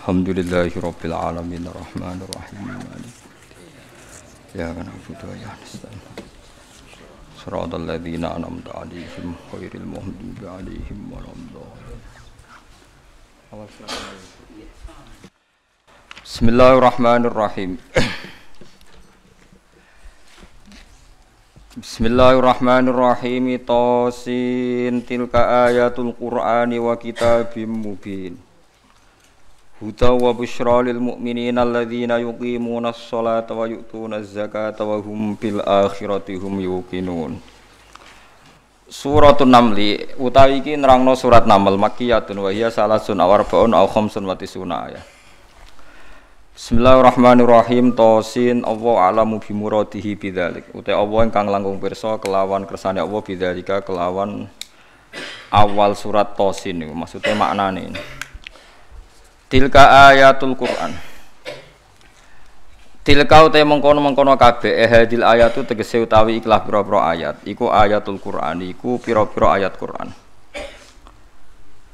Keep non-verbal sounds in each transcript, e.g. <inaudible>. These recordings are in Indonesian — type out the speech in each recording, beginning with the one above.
Alhamdulillahi Rabbil rahman rahim Ya na'budu wa ya Bismillahirrahmanirrahim Bismillahirrahmanirrahim Tosin tilka ayatul qur'ani wa kitabim mubin Huda wa bushra lil mu'minin alladhina yuqimuna as-salata wa yu'tuna az-zakata wa hum bil akhirati hum yuqinun. Suratun Namli utawi iki nerangno surat Naml Makkiyatun wa hiya salasun awarbaun aw khamsun wa tisuna ya. Bismillahirrahmanirrahim Tosin Allah alamu muradihi bidzalik. Utai Allah ingkang langkung pirsa kelawan kersane Allah bidzalika kelawan awal surat Tosin niku maksude maknane. Tilka ayatul Quran. Tilka utai mengkono mengkono eh hadil ayat itu tegese utawi ikhlas piro piro ayat. Iku ayatul Quran. Iku piro piro ayat Quran.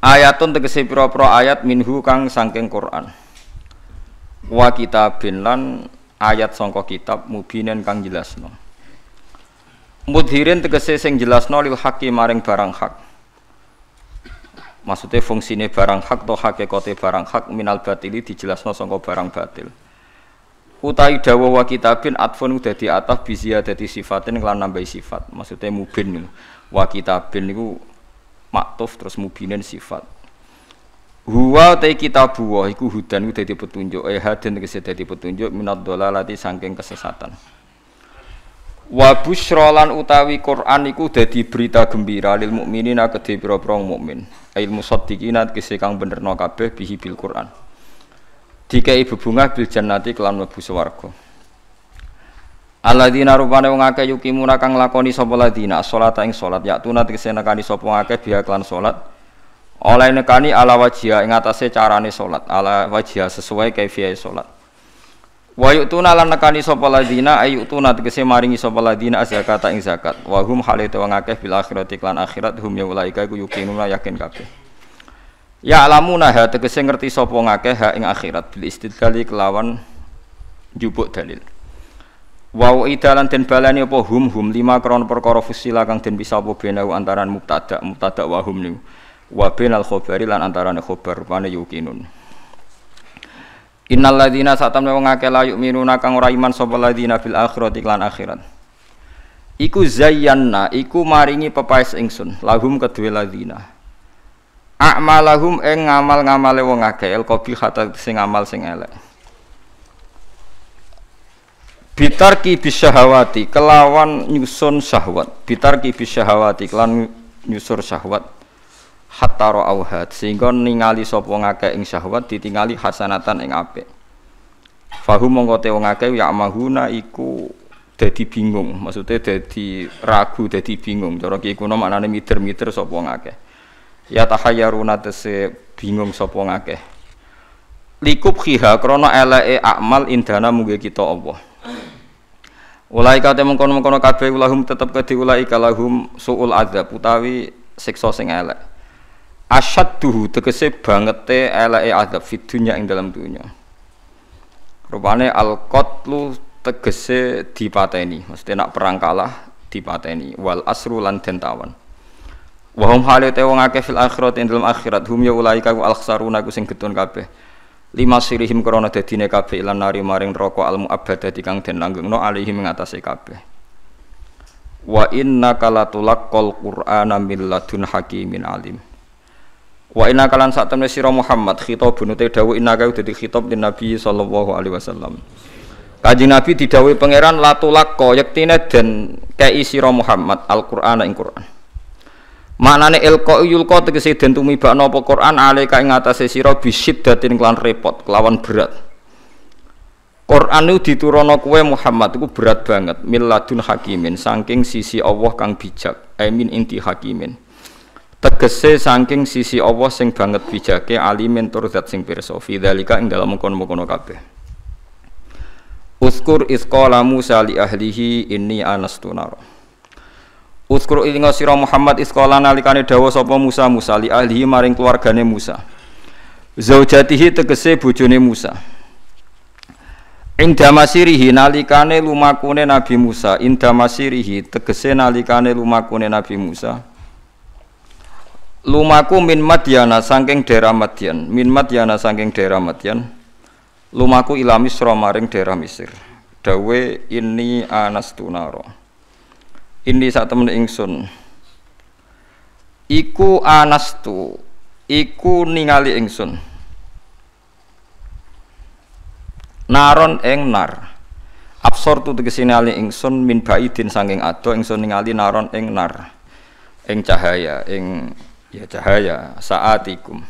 Ayatun tegese piro piro ayat minhu kang sangking Quran. Wa kita binlan ayat songko kitab mubinen kang jelasno. Mudhirin tegese sing jelasno lil haki maring barang hak maksudnya fungsinya barang hak atau hakikate barang hak minal batil ini dijelasno sangka barang batil utai dawa wa kitabin atfun atas ataf bizia dadi sifatin kelan nambahi sifat maksudnya mubin nih wa kitabin itu maktuf terus mubinin sifat huwa te kitabu wa iku hudan iku dadi petunjuk eh hadin tegese dadi petunjuk minad dolalati saking kesesatan wa busyrolan utawi Quran iku dadi berita gembira lil mukminin kedhe pira prong mukmin ail musaddiqina kese kang benerno kabeh bihi bil Quran dikai bebungah bil jannati kelan mlebu swarga Alladzina rupane wong akeh yukimuna kang lakoni sapa ladina salata ing salat ya tunat kese nekani sapa akeh biha kelan salat oleh nekani ala wajia ing atase carane salat ala wajia sesuai kaifiyae salat Wa yu'tuna lan nakani sapa ladina ayu'tuna tegese maringi sapa ladina zakat ing zakat. Wa hum hale te wong akeh bil akhirati lan akhirat hum ya ulaika iku yuqinuna yakin kabeh. Ya alamuna ha tegese ngerti sapa ngakeh ha ing akhirat bil istidlali kelawan jubuk dalil. Wa idalan den balani apa hum hum lima kron perkara fusila kang den bisa apa benau antaran mubtada mubtada wa hum wa bainal khabari lan antaran khabar rupane yuqinun. Innal ladzina satamna wa ngake la yu'minuna kang ora iman sapa ladzina fil akhirati lan akhirat. Iku zayyanna, iku maringi pepaes ingsun lahum kedue ladzina. A'malahum ing ngamal-ngamale wong akeh el qabihata sing amal sing elek. Bitarki bisyahawati kelawan nyusun syahwat. Bitarki bisyahawati kelawan nyusur syahwat hatta ra'auhat sehingga ningali sapa ngakeh ing syahwat ditingali hasanatan ing apik fahum mongko te wong akeh ya mahuna iku dadi bingung maksudnya dadi ragu dadi bingung cara ki kuno maknane mider-mider sapa wong ya tahayyaruna tese bingung sapa wong akeh likub khiha krana eleke akmal indana mungge kita Allah Ulai kate mengkono-mengkono kabeh ulahum tetep kedhi ulai kalahum suul adzab utawi siksa sing elek Asyad asyadduhu tegese bangete eleke adab fid dunya ing dalam dunya rupane al qatlu tegese dipateni mesti nak perang kalah dipateni wal asru lan dentawan tawan wa hum halite wong fil akhirat ing dalam akhirat hum ya ulaika al khsaruna ku sing getun kabeh lima sirihim krana dadine kabeh lan nari maring neraka al muabbada dikang den langgengno alihi atase kabeh wa inna kalatulak kol qur'ana min ladun hakimin alim Wa inna kalan sak temne sira Muhammad khitab bunute dawu inna kau dadi khitab di Nabi sallallahu alaihi wasallam. Kaji Nabi didhawuhi pangeran latulak ko yektine den kei sira Muhammad Al-Qur'an ing Qur'an. Maknane ilqa yulqa tegese den tumibakno apa Qur'an alika ing atase sira datin kelan repot, kelawan berat. Quran itu diturunno kue Muhammad itu berat banget miladun hakimin saking sisi Allah kang bijak amin inti hakimin tegese saking sisi Allah sing banget bijake alimin tur zat sing pirsa fi dalika ing dalam kono-kono kabeh Uskur isqala Musa li ahlihi inni anastu nara Uskur ing sira Muhammad isqala nalikane dawuh sapa Musa Musa li ahlihi maring keluargane Musa Zaujatihi tegese bojone Musa Inda masirihi nalikane lumakune Nabi Musa, inda masirihi tegese nalikane lumakune Nabi Musa lumaku min Madyana sangking daerah Madyan, min Madyana sangking daerah Madyan. Lumaku ila Misra maring daerah Mesir. Dawe ini naro Ini saat temen ingsun. Iku anastu, iku ningali ingsun. Naron eng nar. Absor tu tegesi ningali ingsun min baidin sangking ado ingsun ningali naron eng nar. Ing cahaya, ing ya cahaya saatikum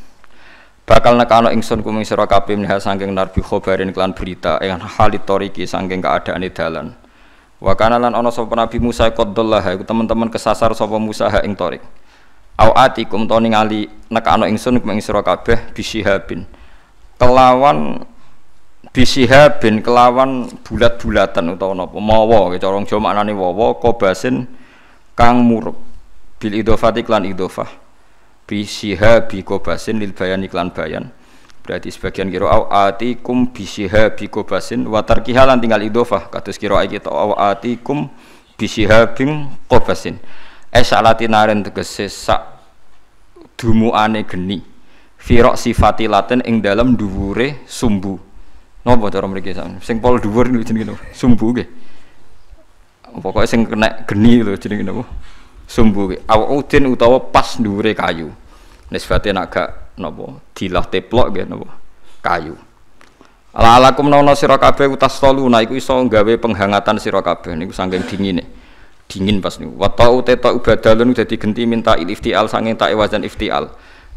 bakal nekano ingsun kuming sira kabeh sanggeng saking narbi khobarin klan berita ing halit toriki saking keadaane dalan wa kana lan ana sapa nabi Musa qaddallah iku teman-teman kesasar sapa Musa ha ing torik au atikum to ningali nekano ingsun kuming sira kabeh bisihabin kelawan bisihabin kelawan bulat-bulatan utawa napa mawa cara Jawa maknane wawa kobasin kang murub bil idhofati klan idhofah bisiha bikobasin lil bayan iklan bayan berarti sebagian kiro au atikum bisiha bikobasin watar kihalan tinggal idofah katus kira kita au atikum bisiha bing kobasin es eh, alatinaren tegese sak dumuane geni firok sifati laten ing dalam dhuwure sumbu nopo cara mriki sing pol dhuwur niku jenenge sumbu ge pokoknya sing kena geni lho jenenge napa sumbu awak udin utawa pas dure kayu nisbatnya nak gak nopo dilah teplok gitu nopo kayu ala alakum nono sira utas tolu nah, iku iso gawe penghangatan sirokabe nih niku dingin nih, dingin pas nih. wa ta'u ta ubadalun udah diganti minta iftial saking tak wazan iftial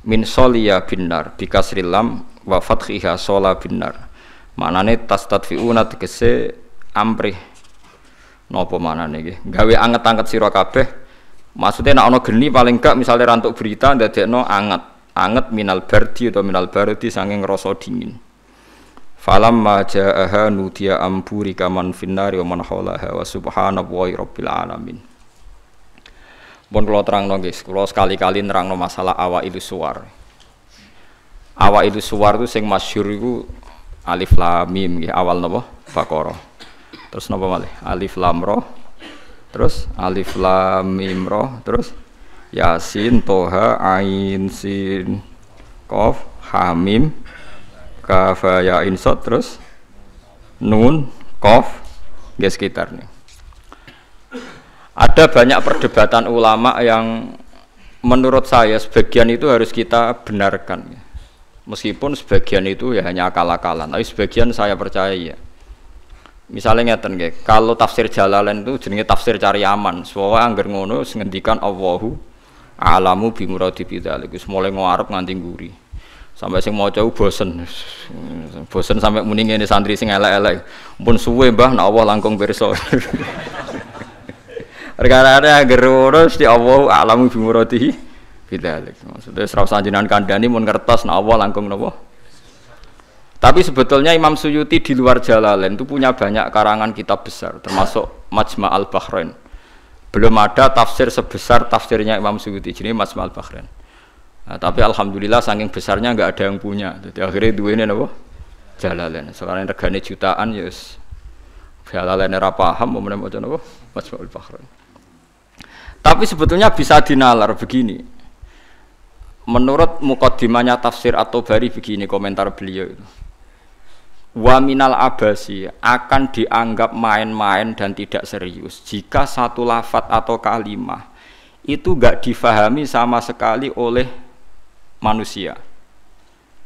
min solia binar di lam wa fathiha sola binar nih tas nate kese amprih nopo mana nih gawe anget-anget sirokabe kabeh Maksudnya nak ono geni paling enggak misalnya rantuk berita ndadekno anget, anget minal berdi atau minal berdi sanging rasa dingin. Falam majaaha nudiya ampuri kaman finnari wa man haulaha wa subhanallahi rabbil alamin. Bon kula terangno guys, kula sekali-kali nerangno masalah awak itu suar. Awak itu suar itu sing masyhur iku alif lam mim awal nopo Baqarah. Terus nopo malih? Alif lam ra terus alif lam mim roh terus yasin toha ain sin kof hamim kaf ya insot terus nun kof gak sekitar nih ada banyak perdebatan ulama yang menurut saya sebagian itu harus kita benarkan meskipun sebagian itu ya hanya akal-akalan tapi sebagian saya percaya ya Misalnya ngeten nggih, kalau tafsir Jalalain itu jenenge tafsir cari aman. Soale angger ngono ngendikan Allahu alamu bi muradi bidzalik. Wis mulai ngarep nganti nguri. Sampai sing maca bosen. Bosen sampai muni ngene santri sing elek-elek. Mun suwe Mbah nek Allah langkung pirsa. <laughs> Perkara-perkara angger ngono mesti Allahu alamu bi muradi bidzalik. Maksudnya serap sanjinan kandhani mun kertas nek Allah langkung nawa. Tapi sebetulnya Imam Suyuti di luar Jalalain itu punya banyak karangan kitab besar, termasuk Majma al Bahrain. Belum ada tafsir sebesar tafsirnya Imam Suyuti, jadi Majma al Bahrain. Nah, tapi alhamdulillah saking besarnya nggak ada yang punya. Jadi akhirnya dua ini nabo Jalalain. Sekarang regane jutaan yes. Ya Jalalain era paham mau macam nabo Majma al Bahrain. Tapi sebetulnya bisa dinalar begini menurut mukadimahnya tafsir atau bari begini komentar beliau itu waminal abasi akan dianggap main-main dan tidak serius jika satu lafat atau kalimah itu gak difahami sama sekali oleh manusia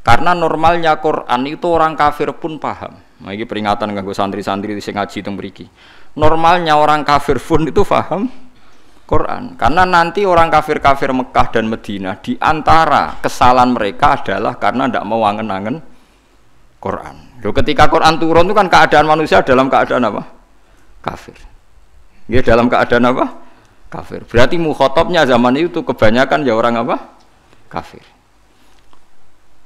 karena normalnya Quran itu orang kafir pun paham nah, ini peringatan ganggu santri-santri sing ngaji itu beriki. normalnya orang kafir pun itu paham Quran karena nanti orang kafir-kafir Mekah dan Medina diantara kesalahan mereka adalah karena tidak mau angen-angen Quran Loh, ketika Quran turun itu kan keadaan manusia dalam keadaan apa? Kafir. dia dalam keadaan apa? Kafir. Berarti mukhotobnya zaman itu kebanyakan ya orang apa? Kafir.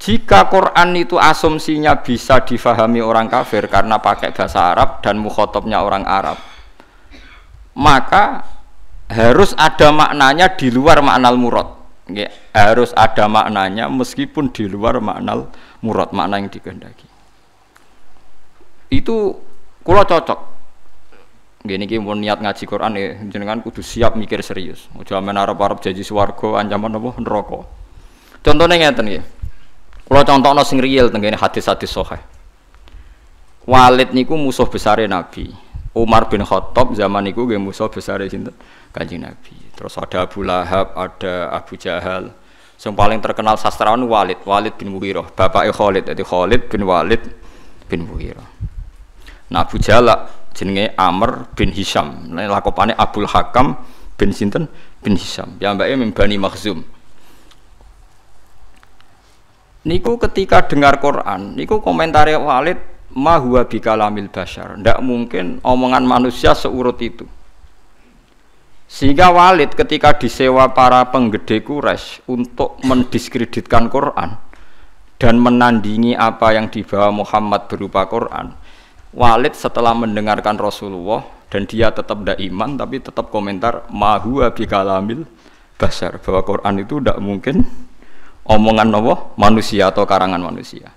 Jika Quran itu asumsinya bisa difahami orang kafir karena pakai bahasa Arab dan mukhotobnya orang Arab, maka harus ada maknanya di luar makna murad. harus ada maknanya meskipun di luar makna murad, makna yang dikehendaki itu kulo cocok gini gini mau niat ngaji Quran ya jenengan kudu siap mikir serius mau amen arep-arep janji suwargo ancaman apa neroko contohnya ngeten kalau contoh contohno sing real nih hadis-hadis sohe Walid niku musuh besar Nabi Umar bin Khattab zaman niku nggih musuh besare sinten Kanjeng Nabi terus ada Abu Lahab ada Abu Jahal yang paling terkenal sastrawan Walid Walid bin Mughirah bapak Khalid jadi Khalid bin Walid bin Mughirah Nah Abu Jalak jenenge Amr bin Hisham. Nah lakopane Abdul Hakam bin Sinten bin Hisham. Ya mbaknya membani Makhzum. Niku ketika dengar Quran, niku komentari Walid mahuwa lamil bashar. Ndak mungkin omongan manusia seurut itu. Sehingga Walid ketika disewa para penggede Quraisy untuk mendiskreditkan Quran dan menandingi apa yang dibawa Muhammad berupa Quran, Walid setelah mendengarkan Rasulullah dan dia tetap tidak iman tapi tetap komentar mahuwa bikalamil basar bahwa Quran itu tidak mungkin omongan Allah manusia atau karangan manusia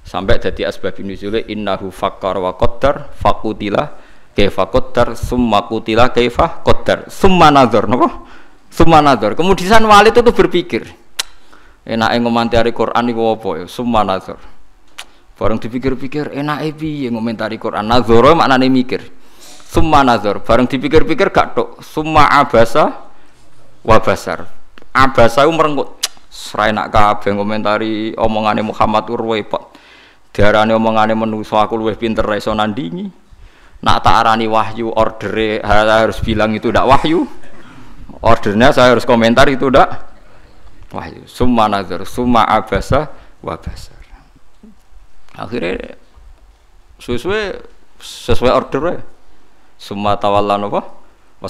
sampai jadi asbab bin nuzul innahu fakar wa qaddar fakutila kefa qaddar summa kutila kefa qaddar summa nazar napa summa nazar kemudian Walid itu berpikir enak enake ngomanti Quran itu apa ya summa nazar Bareng dipikir-pikir enak ebi yang komentari Quran. mana nih mikir. Summa Nazar Bareng dipikir-pikir gak tok. Summa abasa wabasar. Abasa itu merengut Serai nak yang komentari omongane Muhammad Urwaipot. Diarani omongane menuso aku lebih pinter iso nandingi. Nak tak arani wahyu saya harus bilang itu dak wahyu. Ordernya saya harus komentar itu dak wahyu. Summa nazar, summa abasa wabasa akhirnya sesuai sesuai order ya semua tawalan apa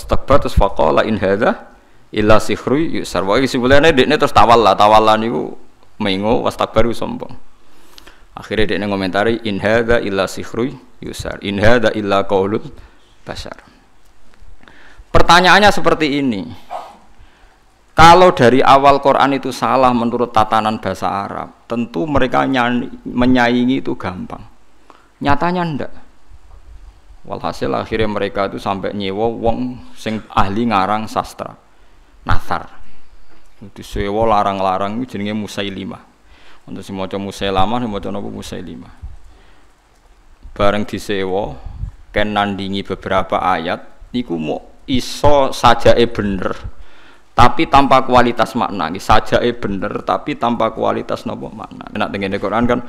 takbar terus fakola in hada illa sihru yusar wae sebenarnya ini terus tawalla tawalla niku mengo wastakbar sombong akhirnya dekne komentari in hada illa sihru yusar in hada illa kaulul basar pertanyaannya seperti ini kalau dari awal Quran itu salah menurut tatanan bahasa Arab, tentu mereka nyanyi menyaingi itu gampang. Nyatanya ndak. Walhasil akhirnya mereka itu sampai nyewa wong sing ahli ngarang sastra. Nasar. Itu sewa larang-larang itu jenenge lima. Untuk si maca Musailamah, si maca napa lima. Bareng disewa ken nandingi beberapa ayat niku mau iso saja bener tapi tanpa kualitas makna saja eh bener tapi tanpa kualitas nopo makna enak dengan Quran kan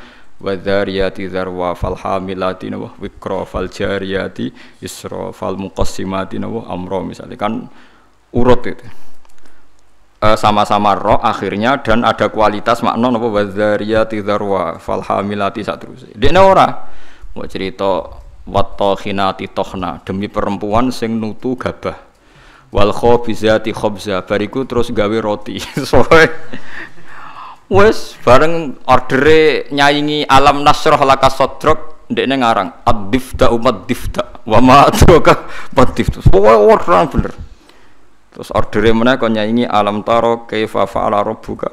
wadariyati darwa falhamilati hamilati nopo wikro fal jariyati isro fal muqassimati nopo amro misalnya kan urut itu e, sama-sama e, roh akhirnya dan ada kualitas makna nopo wadariyati darwa fal hamilati saat terus dia ora mau cerita watohinati tohna demi perempuan sing nutu gabah wal khobizati khobza bariku terus gawe roti <laughs> soe wes bareng ordere nyaingi alam nasroh laka sodrok ndekne ngarang ad-difta umat difta wa ma adraka <laughs> mad difta orang bener terus ordere meneh kon nyaingi alam taro kaifa fa'ala rabbuka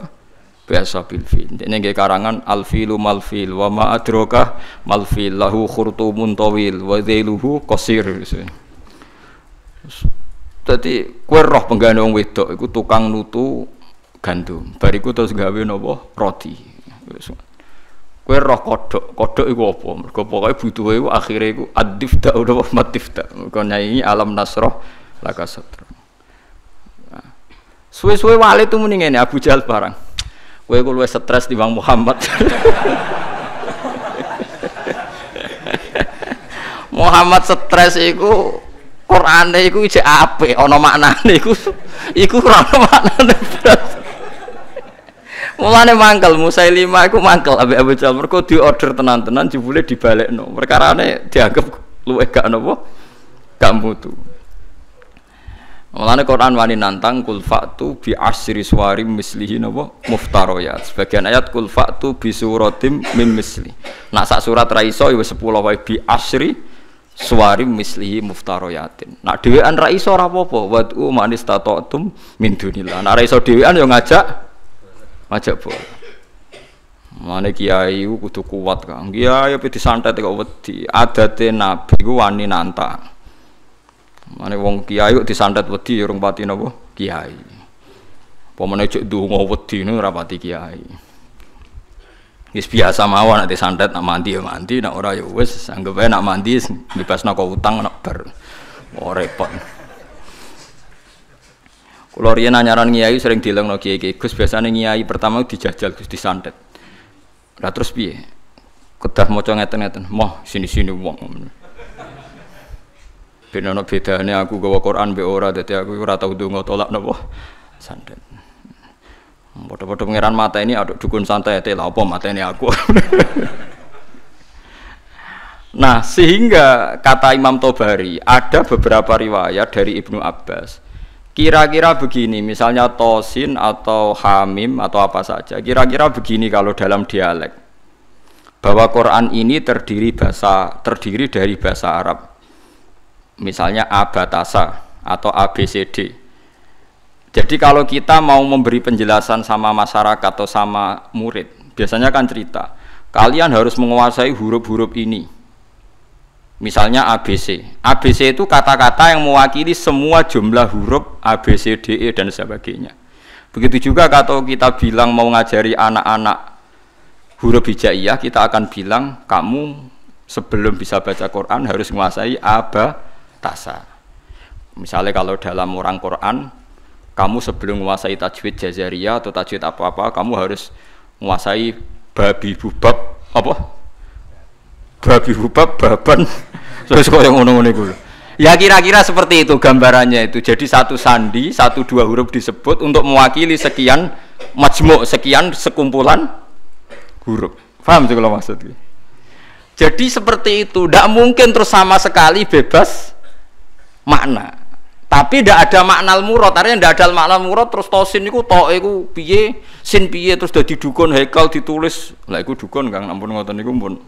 biasa pilfil, fil ndekne karangan alfilu malfil, wa ma adraka malfil lahu khurtumun tawil wa dhailuhu kosir jadi kue roh penggandaan wong wedok itu tukang nutu gandum. Bariku terus gawe nopo roti. Kue roh kodok, kodok itu apa? Mergo pokoke butuhe iku akhire iku adifta utawa matifta. tak. nyanyi alam nasroh laka satra. Nah. Suwe-suwe wale itu mendingan ini Abu Jahal barang. Kue kue stres di Bang Muhammad. <laughs> Muhammad stres itu Quran iku isih apik ana maknane iku iku ora ana maknane Mulane mangkel lima aku mangkel abe Abu Jahal di order tenan-tenan jebule perkara ane dianggap lu gak napa gak mutu. Mulane Quran wani nantang kul fa'tu bi asri suwari mislihi napa muftaroyat Sebagian ayat kul fa'tu bi suratim mim misli. Nak sak surat raiso ya ibu sepuluh wae bi asri suwari mislihi muftaroyatin nak dhewean ra iso ora apa-apa wad'u manis tatotum min dunillah nak ra iso dhewean yo ya ngajak ngajak bola Mane kiai ku kudu kuat kan. Kiai pe disantet kok wedi. Adate nabi ku wani nanta. Mane wong kiai kok disantet wedi ya urung pati napa? Kiai. Apa meneh cek donga wedi ora pati kiai. Wis biasa mawon nanti santet nak mandi ya mandi, nak ora ya wis anggap ae nak mandi bebas nak utang nak bar. Oh repot. Kalau riyen anyaran ngiyai sering dilengno kiai-kiai, Gus biasane ngiyai pertama dijajal Gus disantet. Lah terus piye? Kedah maca ngeten-ngeten, moh sini-sini wong. Ben ana bedane aku gawa Quran be ora dadi aku ora tau ndonga tolak napa santet. Bodoh-bodoh pangeran mata ini aduk dukun santai lah apa mata ini aku. <laughs> nah sehingga kata Imam Tobari ada beberapa riwayat dari Ibnu Abbas. Kira-kira begini, misalnya tosin atau hamim atau apa saja. Kira-kira begini kalau dalam dialek bahwa Quran ini terdiri bahasa terdiri dari bahasa Arab. Misalnya abatasa atau ABCD jadi kalau kita mau memberi penjelasan sama masyarakat atau sama murid, biasanya kan cerita, kalian harus menguasai huruf-huruf ini. Misalnya ABC. ABC itu kata-kata yang mewakili semua jumlah huruf ABCDE dan sebagainya. Begitu juga kalau kita bilang mau ngajari anak-anak huruf hijaiyah, kita akan bilang kamu sebelum bisa baca Quran harus menguasai aba tasa. Misalnya kalau dalam orang Quran kamu sebelum menguasai tajwid jazaria atau tajwid apa-apa kamu harus menguasai babi bubab apa babi bubab baban Saya <laughs> suka yang ngono-ngono itu ya kira-kira seperti itu gambarannya itu jadi satu sandi satu dua huruf disebut untuk mewakili sekian majmuk sekian sekumpulan huruf paham sih kalau maksudnya jadi seperti itu tidak mungkin terus sama sekali bebas makna tapi tidak ada makna murad, artinya tidak ada makna murad terus tosin itu to, itu piye, sin piye terus sudah dukun hekal ditulis. Lah itu dukun Kang ampun ngotot niku pun.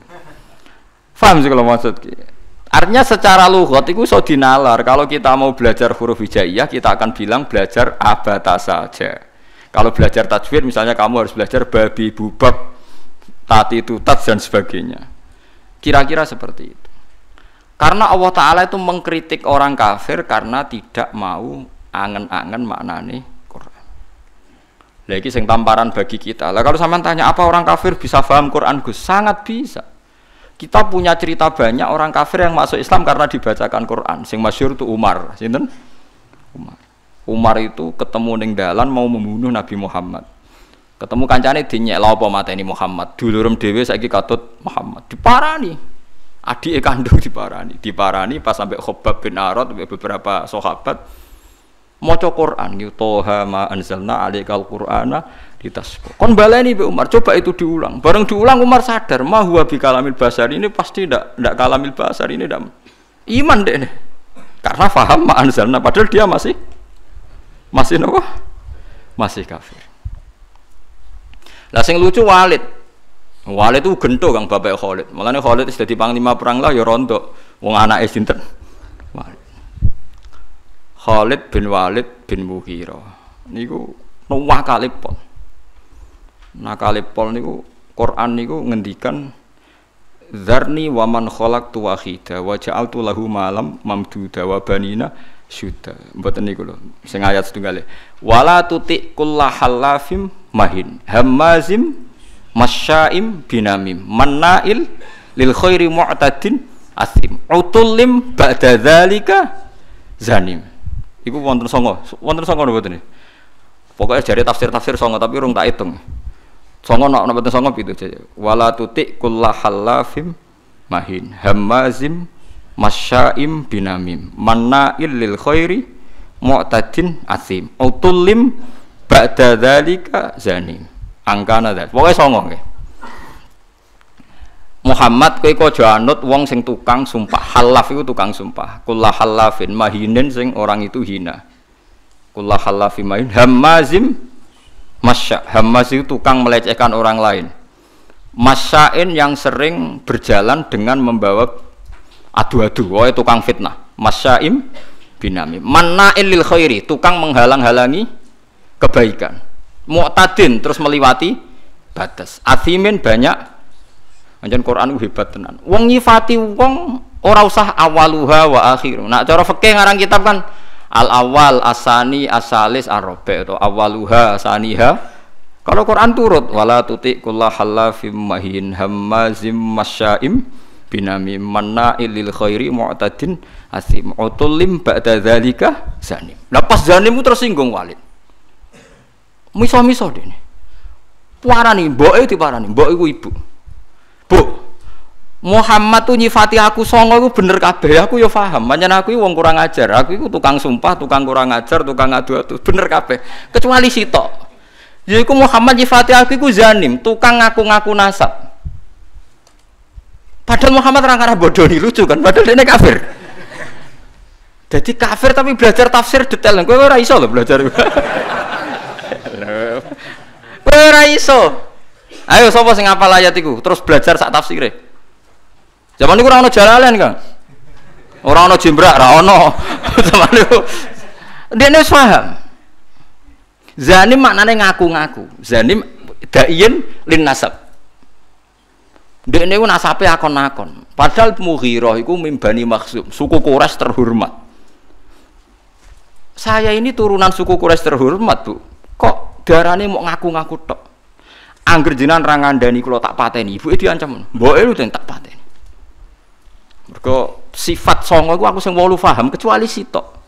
Paham sih kalau maksud Artinya secara lugat itu so dinalar. Kalau kita mau belajar huruf hijaiyah, kita akan bilang belajar abata saja. Kalau belajar tajwid misalnya kamu harus belajar babi bubab, tati tutat dan sebagainya. Kira-kira seperti itu. Karena Allah Ta'ala itu mengkritik orang kafir karena tidak mau angen-angen maknane Quran. Lagi sing tamparan bagi kita. Lah kalau sama tanya apa orang kafir bisa paham Quran Gus? Sangat bisa. Kita punya cerita banyak orang kafir yang masuk Islam karena dibacakan Quran. Sing masyur itu Umar, sinten? Umar. Umar itu ketemu neng dalan mau membunuh Nabi Muhammad. Ketemu kancane dinyek lopo apa mateni Muhammad. dulurum dewe saiki katut Muhammad. Diparani adik kandung di di diparani pas sampai khobab bin arad beberapa sahabat maca Quran gitu toha ma anzalna Alikal qur'ana ditasbo kon baleni be Umar coba itu diulang bareng diulang Umar sadar ma huwa bi kalamil basar ini pasti ndak ndak kalamil basar ini ndak iman deh nih karena faham ma anzalna padahal dia masih masih nopo masih kafir lah sing lucu Walid Walid itu gento kang bapak Khalid. Mulane Khalid wis di panglima perang lah ya rondo. Wong anak esinten, Walid. Khalid bin Walid bin Mughirah. Niku nuwah kalipun. Nah kalipun niku Quran niku ngendikan Zarni waman kholak khalaq kita wahida wa ja'altu lahu malam mamduda wa banina syuda. Mboten niku lho. Sing ayat setunggal. E. Wala tuti kullah halafim mahin. Hamazim masyaim binamim manail lil khairi mu'tadin asim utulim ba'da dzalika zanim iku wonten songo wonten songo napa mboten pokoknya jare tafsir-tafsir songo tapi urung tak hitung songo nak napa songo pitu wala tutik kullahallafim mahin hamazim masyaim binamim manail lil khairi mu'tadin asim utulim ba'da dzalika zanim angkana dat pokoknya songong ya Muhammad kowe aja anut wong sing tukang sumpah halaf itu tukang sumpah kula halafin mahinen sing orang itu hina kula halafin mahin hamazim masya hamaz itu tukang melecehkan orang lain masyain yang sering berjalan dengan membawa adu-adu wae -adu. tukang fitnah masyaim binami mana lil khairi tukang menghalang-halangi kebaikan mu'tadin terus meliwati batas athimin banyak anjen Quran hebat tenan wong nyifati wong ora usah awaluha wa akhiru nah cara fikih ngarang kitab kan al awal asani asalis arobe atau awaluha asaniha kalau Quran turut wala tuti kullahalafim mahin hammazim masyaim binami mana ilil khairi mu'tadin asim utulim ba'da zalika zanim. lepas pas zanim terus singgung Walid miso-miso nih, Parani itu diparani, nih, iku ibu. Bu. Muhammad tuh nyifati aku songo aku bener kabe, aku yo faham, Manja aku itu wong kurang ajar, aku itu tukang sumpah, tukang kurang ajar, tukang ngadu adu bener kabe. Kecuali jadi ya aku Muhammad nyifati aku itu zanim, tukang ngaku-ngaku nasab. Padahal Muhammad orang karena bodoh nih lucu kan, padahal dia kafir. Jadi kafir tapi belajar tafsir detail, gue ora iso loh belajar. <laughs> Ora iso. Ayo sapa sing hafal ayat iku, terus belajar sak tafsire. Zaman niku ora ono jalalan, Kang. Ora ono jembrak, ora ono. <laughs> Zaman niku ndekne wis paham. Zanim maknane ngaku-ngaku. Zani daiyin lin nasab. Ndekne ku nasape akon-akon. Padahal Mughirah iku mimbani maksum, suku Quraisy terhormat. Saya ini turunan suku Quraisy terhormat, tuh. Kok darane mau ngaku-ngaku tok? Angger jenengan ra ngandani kula tak pateni, ibuke diancam. Mboke lu tak pateni. Mergo sifat songo iku aku sing wolu paham kecuali sitok.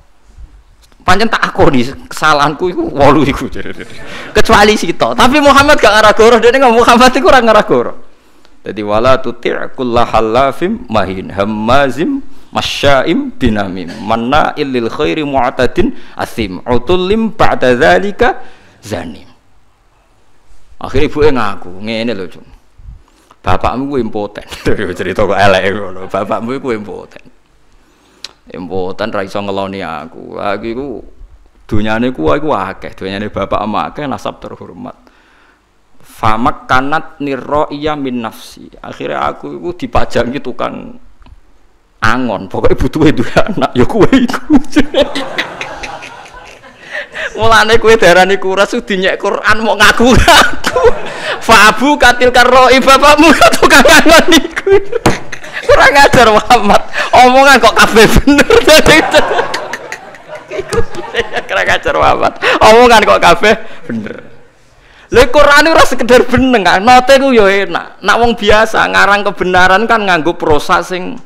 panjen tak akoni kesalahanku iku wolu iku. <laughs> kecuali sitok. Tapi Muhammad gak ngaragoro, dene ngomong Muhammad iku ora ngaragoro. Jadi wala tuti' halafim mahin hamazim masyaim binamim mana illil khairi mu'tadin asim utullim ba'da dzalika zani. Akhirnya ibu ngaku, ngene loh Cung. Bapakmu gue impoten. <laughs> Cerita kok elek ngono. Bapakmu gue impoten. Impoten ra iso ngeloni aku. Aku iku dunyane ku aku akeh, dunyane bapak ama akeh nasab terhormat. Famak kanat nirro iya min nafsi. Akhirnya aku itu dipajangi tukang angon. Pokoknya butuh dua anak. Ya kue iku. <laughs> Mulane kue darani kura sudi nyek Quran mau ngaku ngaku. Fabu katil karo ibapamu ya tukang angon niku. Kurang ajar Muhammad. Omongan kok kafe bener itu ya, Kurang ajar Muhammad. Omongan kok kafe bener. Lha Quran ora sekedar bener kan, mate ku yo ya enak. Nak wong biasa ngarang kebenaran kan nganggo prosa sing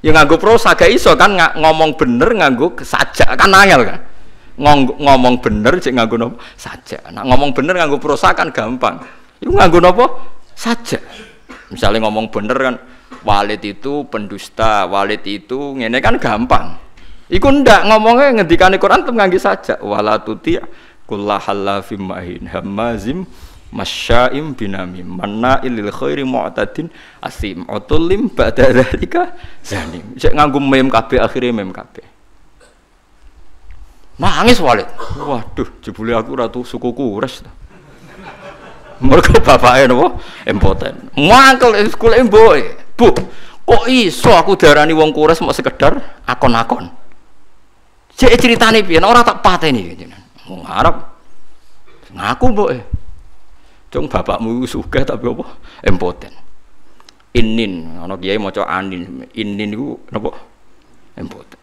ya nganggo prosa gak iso kan ngomong bener nganggo sajak kan angel kan ngomong, ngomong bener cek nganggo nopo saja nah, ngomong bener nganggo kan gampang itu nganggo nopo saja misalnya ngomong bener kan walid itu pendusta walid itu ngene kan gampang iku ndak ngomongnya ngendikan Quran tuh nganggi saja wala tuti kullahallafim mahin hamazim masyaim binami mana ilil khairi mu'tadin asim utulim ba'da dzalika zani. cek nganggo mem kabeh akhire mem kabeh Mangis Walid. Waduh, jebule aku ratu suku kures. Mergo bapake napa? Impoten. Mangkel sekolah mboke. Bu, kok iso aku darani wong kures mau sekedar akon-akon. Cek ceritane piye? Ora tak pateni jenengan. Wong Arab ngaku mboke. Jong bapakmu sugih tapi apa? Impoten. Inin, ana kiai maca anin. Inin iku napa? Impoten.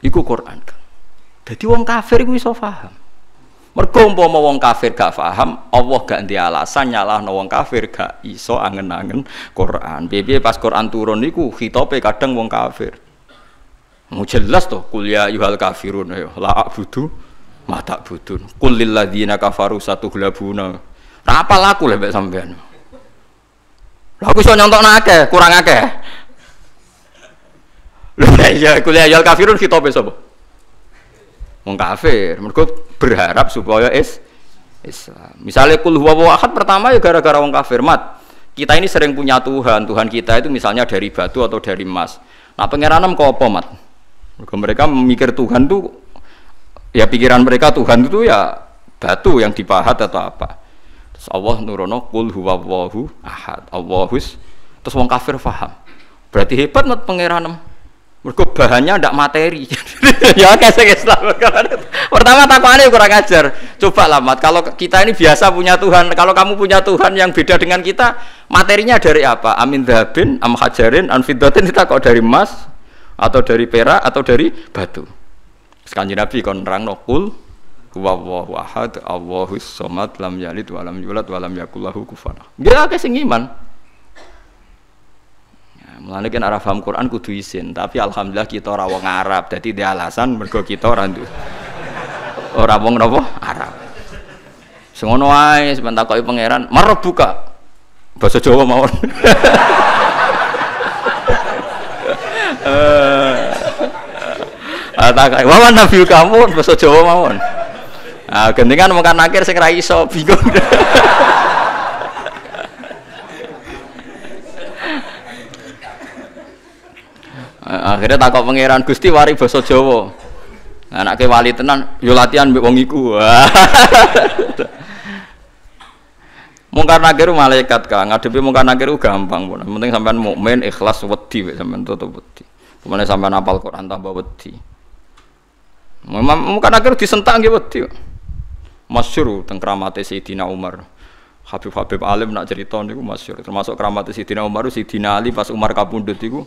Iku Quran kan. Jadi wong kafir gue iso paham. Mergo umpama wong kafir gak paham, Allah gak ndi alasan no wong kafir gak iso angen-angen Quran. Piye-piye pas Quran turun niku khitope kadang wong kafir. Mu jelas tuh kuliah ya yuhal kafirun yo, la abudu ma tak budun. Qul lil ladzina kafaru satu glabuna. Ra apal aku lek mbek sampean. Lah aku iso akeh, kurang akeh. Lha <laughs> iya kuliah ya yuhal kafirun khitope sapa? wong kafir mereka berharap supaya es. Islam misalnya kul huwa pertama ya gara-gara wong kafir mat kita ini sering punya Tuhan Tuhan kita itu misalnya dari batu atau dari emas nah pengiranam kau apa mat mereka mikir Tuhan tuh ya pikiran mereka Tuhan itu ya batu yang dipahat atau apa terus Allah nurono kul huwa ahad Allahus terus wong kafir faham berarti hebat mat pengiranam mereka bahannya tidak materi <laughs> ya kasih Islam pertama takwaannya kurang ajar coba lah mat kalau kita ini biasa punya Tuhan kalau kamu punya Tuhan yang beda dengan kita materinya dari apa amin dahabin am hajarin anfidotin kita kok dari emas atau dari perak atau dari batu sekali Nabi kon rang nokul wawahu ahad allahus somad lam yalid walam yulad walam yakullahu kufana dia kasih iman Mulane kan arah paham Quran kudu isin, tapi alhamdulillah kita ora wong Arab, dadi dia alasan mergo kita ora ndu. Ora wong napa? Arab. Sing ngono ae sampeyan takoki pangeran, "Marep buka." Bahasa Jawa mawon. <laughs> Eh takoki, "Wawan nabi kamu bahasa Jawa mawon." Ah, gendingan mau kan akhir sing ra iso bingung. <laughs> Eh, akhirnya takut pangeran Gusti wari Jowo nah, anak ke wali tenan yo latihan mbek wong iku <laughs> Mungkar nakir malaikat kang ngadepi mungkar akhirnya gampang pun. Penting sampean mukmin ikhlas wedi sampean tutup wedi. Kemana sampean apal Quran tambah wedi. mungkin akhirnya disentak nggih wedi. Masyhur teng kramate Sayyidina Umar. Habib-habib alim nak cerita niku masyhur termasuk kramate Sayyidina Umar Sayyidina Ali pas Umar kapundhut iku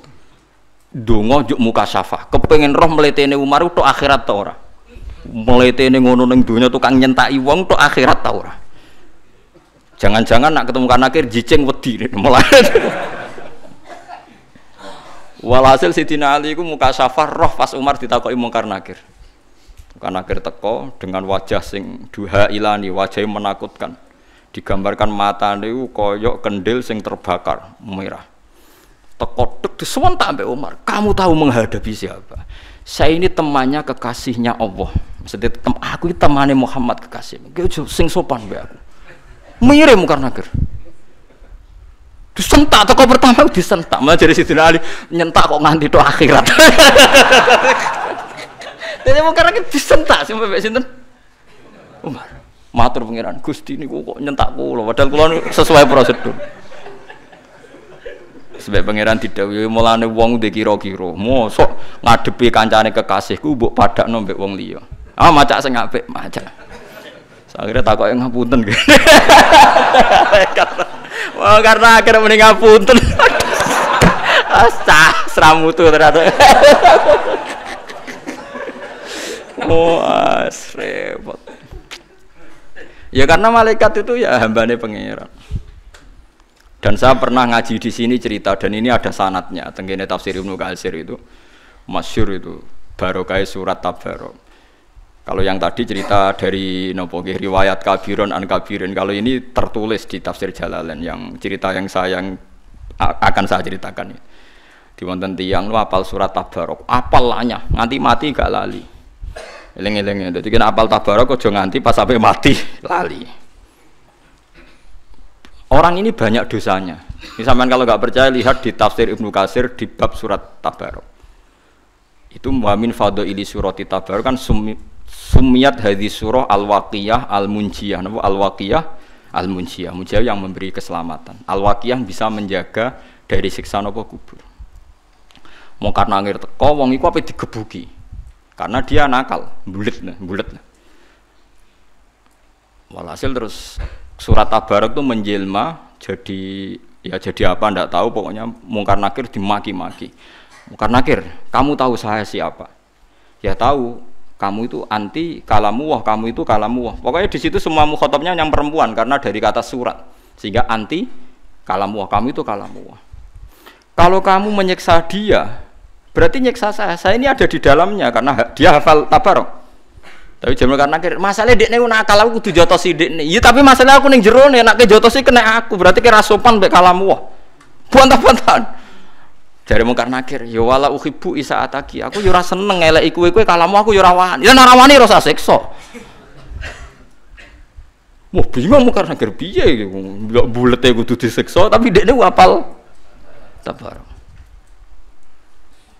dungo juk muka syafa kepengen roh mletene Umar itu akhirat tau ora mletene ngono neng donya tukang nyentak wong tu akhirat tau ora jangan-jangan nak ketemu akhir jiceng wedi mulai <laughs> walhasil Dina Ali ku muka syafah roh pas Umar ditakoki mungkar nakir Karena akhir teko dengan wajah sing duha ilani wajah yang menakutkan digambarkan mata niku koyok kendil sing terbakar merah Kodok disewentak sampai Umar. Kamu tahu menghadapi siapa? Saya ini temannya kekasihnya Allah. Maksudnya tem aku ini temannya Muhammad kekasih. Gitu sing sopan be aku. mirip muka nager Disentak toko pertama disentak. Malah dari situ Ali nyentak kok nganti itu akhirat. <laughs> Jadi muka nager disentak sih sampai be sinten. Umar. Matur pengiran Gusti ini kok nyentak kula padahal kula sesuai prosedur sebab pangeran didhawuhi mulane wong ndek kira-kira. Mosok ngadepi kancane kekasihku buk padak nombek wong liyo Ah macak sing apik, macak. Akhirnya takut yang ngapunten. <laughs> Wah, karena akhirnya mending ngapunten. asah <laughs> ah, seramu tuh ternyata. Wah, <laughs> oh, repot. Ya karena malaikat itu ya hambane pangeran. Dan saya pernah ngaji di sini cerita dan ini ada sanatnya. Tenggine tafsir Ibnu Katsir itu masyur itu barokai surat tabarok. Kalau yang tadi cerita dari nopo riwayat kabiron an kabirin. Kalau ini tertulis di tafsir Jalalain yang cerita yang saya yang akan saya ceritakan. Di wonten tiang lu apal surat tabarok, apal nganti mati gak lali. Eling-eling. Jadi kena apal tabarok aja nganti pas sampai mati lali. Orang ini banyak dosanya. Misalnya kalau nggak percaya lihat di tafsir Ibnu Kasir di bab surat Tabarok. Itu muamin fadhaili surat Tabarok kan sumi, sumiat hadis surah al-waqiyah al-munjiyah. Nabu al-waqiyah al-munjiyah. Munjiyah yang memberi keselamatan. Al-waqiyah bisa menjaga dari siksa napa kubur. Mau karena angir teko wong iku apa digebuki. Karena dia nakal, bulet bulet. Walhasil terus surat tabarok itu menjelma jadi ya jadi apa ndak tahu pokoknya mungkar nakir dimaki-maki mungkar nakir kamu tahu saya siapa ya tahu kamu itu anti kalamu wah kamu itu kalamu wah pokoknya di situ semua mukhotobnya yang perempuan karena dari kata surat sehingga anti kalamu wah kamu itu kalamu wah kalau kamu menyiksa dia berarti nyiksa saya saya ini ada di dalamnya karena dia hafal tabarok tapi jamur karena kira masalah dek nih nakal aku jatuh si dek nih. Iya tapi masalah aku neng jeru nih nak kejatuh sih kena aku berarti kira sopan bek kalamu wah. Buantah buantahan. Jadi mungkar nakir, ya wala uhibu isa ataki. Aku yura ya seneng ngele iku iku kalamu aku yura wahan. Ya, ya narawani rasa sekso. Wah bingung mungkar nakir piye boleh Bulat bulete kudu disekso tapi dek nih wapal Tabar.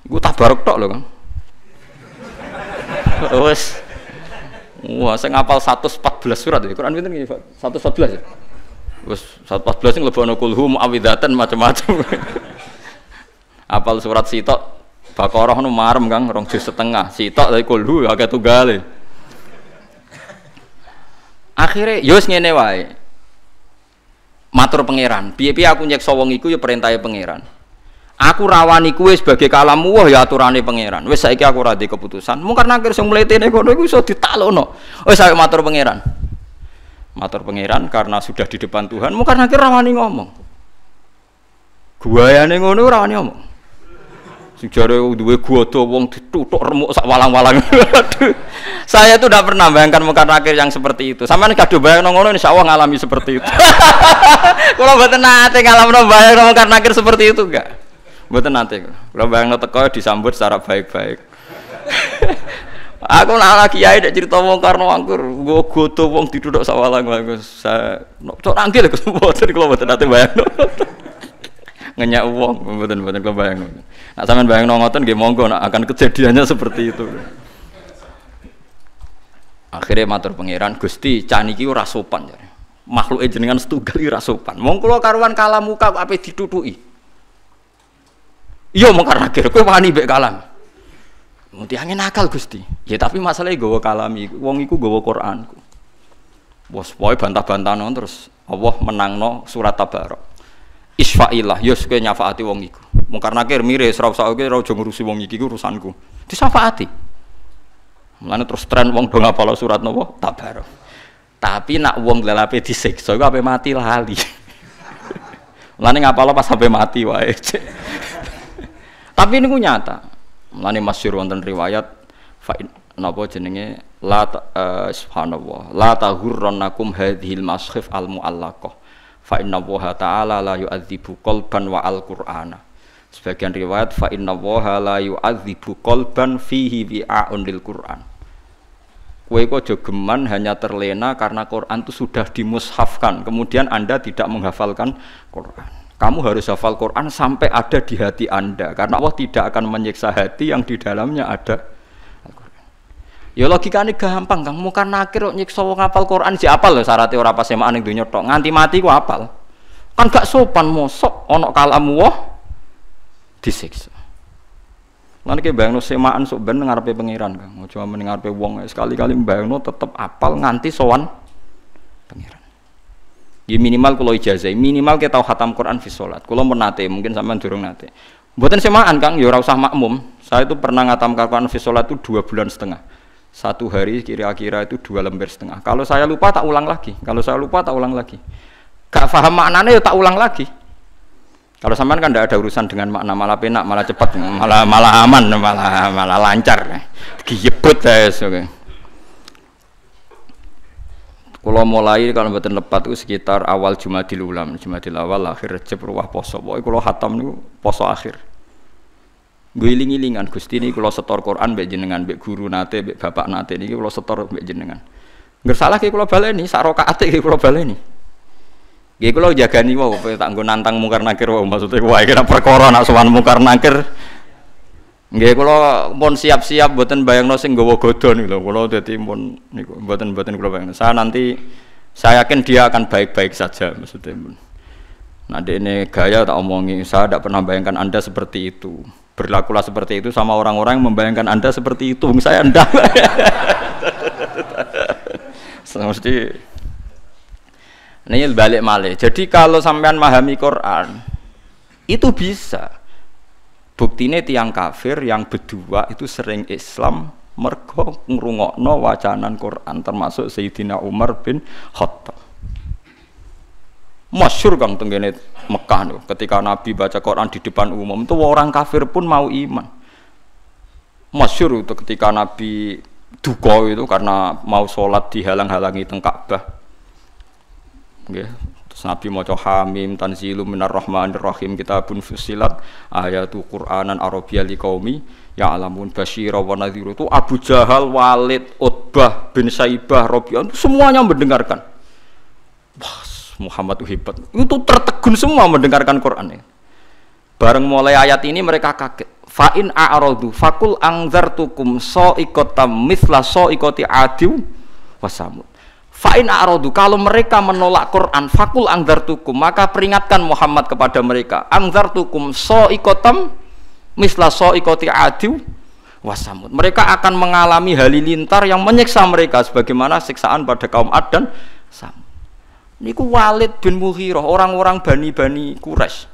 Gue tabarok tok loh kan. <laughs> Wes. Wah, saya ngapal 114 surat ya. Quran pinten nggih, 114 ya. Wes 114 sing lebokno kulhum awidatan macam-macam. <laughs> apal surat sitok Bakoroh nu marem Kang rong juz setengah. Sitok dari kulhu ya, agak tunggale. Ya. Akhirnya yo ya, wis ngene wae. Matur pangeran, piye-piye aku nyeksa wong iku ya perintahe pangeran. Aku rawani kue sebagai kalam wah ya aturane pangeran. Wes saiki aku ora keputusan. Mung karena akhir sing mletene kono iku iso ditalokno. Wes saya matur pangeran. Matur pangeran karena sudah di depan Tuhan, mung karena akhir rawani ngomong. Guayane ngono rawani ngomong. Sing jare duwe godo wong ditutuk remuk sak walang-walang. Saya tuh tidak pernah bayangkan muka akhir yang seperti itu. Sampeyan kado bayang ngono ini ngalami seperti itu. Kalau <laughs> mboten nate ngalamno bayang mungkar akhir seperti itu enggak? Buat nanti, kalau bayang teko disambut secara baik-baik. <laughs> aku nak lagi ayah, nek cerita wong Karno angkur, nggo goto wong dok sawalang gua saya cok nangkil Gus <laughs> mboten kalau mboten nanti bayang, <laughs> Ngenyak wong mboten mboten kalau bayang. Nak sampean bayang nongotan, gue monggo nak akan kejadiannya seperti itu. Akhirnya matur pangeran Gusti can iki ora sopan jare. Ya. Makhluk jenengan setunggal ora sopan. Wong kula karuan kala muka apa ditutuki. Iya mengkar akhir, kue wani mbek kalam. Muti angin akal Gusti. Ya tapi masalahnya e gue kalami, wong iku koranku. Quranku. Bos boy bantah non terus Allah menangno surat Tabarok. Isfailah, yos ya, kowe nyafaati wong iku. Mungkar nakir miris, serau serau kowe rau aja ngurusi wong iki urusanku. Disafaati. Mulane terus tren wong apa lo surat napa? Tabarok. Tapi nak wong lelape so gue apa mati lali. <laughs> Mulane lo pas sampai mati wae. Tapi ini nyata. Mulane masyhur wonten riwayat fa'in napa jenenge la uh, subhanallah la tahurrunakum hadhil maskhif al muallaqah fa inna allaha ta'ala la yu'adzibu qalban wa al-qur'ana sebagian riwayat fa inna allaha la yu'adzibu qalban fihi bi'a'un lil qur'an kowe kok jogeman hanya terlena karena Quran itu sudah dimushafkan kemudian Anda tidak menghafalkan Quran kamu harus hafal Quran sampai ada di hati Anda karena Allah tidak akan menyiksa hati yang di dalamnya ada Ya logikanya gampang kan? muka nakir kok nyiksa wong hafal Quran si apal loh syaratnya orang pas semaan ning dunia tok, nganti mati ku apal. Kan gak sopan mosok onok kalamu wah disiksa. Lan iki bayangno semaan sok ben ngarepe pangeran Kang, cuma men ngarepe wong sekali-kali bayangno tetep apal nganti sowan Ya minimal kalau ijazah, minimal kita tahu hatam Quran fi sholat. Kalau menate, mungkin sampean durung nate. Buatan semaan kang, ya usah makmum. Saya itu pernah ngatam Quran fi sholat itu dua bulan setengah. Satu hari kira-kira itu dua lembar setengah. Kalau saya lupa tak ulang lagi. Kalau saya lupa tak ulang lagi. Gak paham maknanya ya tak ulang lagi. Kalau sampean kan tidak ada urusan dengan makna malah penak, malah cepat, malah malah aman, malah malah lancar. Giyebut ya, okay. Ya. Kalau mulai kalau betul lepat itu sekitar awal Jumadil Ulam, Jumadil awal akhir Recep ruah poso. boy kalau hatam itu poso akhir. guling lingan Gusti ini kalau setor Quran mbek jenengan, be guru nate, be bapak nate ini kalau setor mbek jenengan. Ngger salah ki kula baleni, saroka rakaat ki ini. baleni. kalau jaga nih, wau tak nantang mungkar nakir wau maksudnya wae kira perkoran nak sowan mungkar nakir Nggih kula pun siap-siap mboten bayangno sing nggawa godhon lho. Kula dadi pun niku mboten-mboten kula bayangno. Saya nanti saya yakin dia akan baik-baik saja maksudnya pun. Nah, ini gaya tak omongi, saya tidak pernah bayangkan Anda seperti itu. Berlakulah seperti itu sama orang-orang yang membayangkan Anda seperti itu. Saya ndak. <laughs> Mesti ini balik malih. Jadi kalau sampean memahami Quran itu bisa Buktinya tiang kafir yang berdua itu sering Islam mergo ngrungokno wacanan Quran termasuk Sayyidina Umar bin Khattab. Masyur kang tenggene Mekah lho, ketika Nabi baca Quran di depan umum itu orang kafir pun mau iman. Masyur itu ketika Nabi duko itu karena mau sholat dihalang-halangi teng Ka'bah. Nabi maca Hamim tanzilum minar rahmanir rahim kitabun fusilat ayatu Qur'anan Arabia liqaumi alamun basyira wa nadhir itu Abu Jahal, Walid, Utbah bin Saibah, Rabi'an semuanya mendengarkan. Wah, Muhammad itu hebat. Itu tertegun semua mendengarkan Quran ini. Bareng mulai ayat ini mereka kaget. Fa'in a'aradu fakul angzartukum so mithla misla so ikoti adiu wasamud. Fa'in a'radu kalau mereka menolak Quran fakul angzartukum maka peringatkan Muhammad kepada mereka angzartukum so ikotam misla so ikoti adiu wasamud mereka akan mengalami halilintar yang menyiksa mereka sebagaimana siksaan pada kaum Ad dan Ini ku Walid bin Muhirah orang-orang bani-bani Quraisy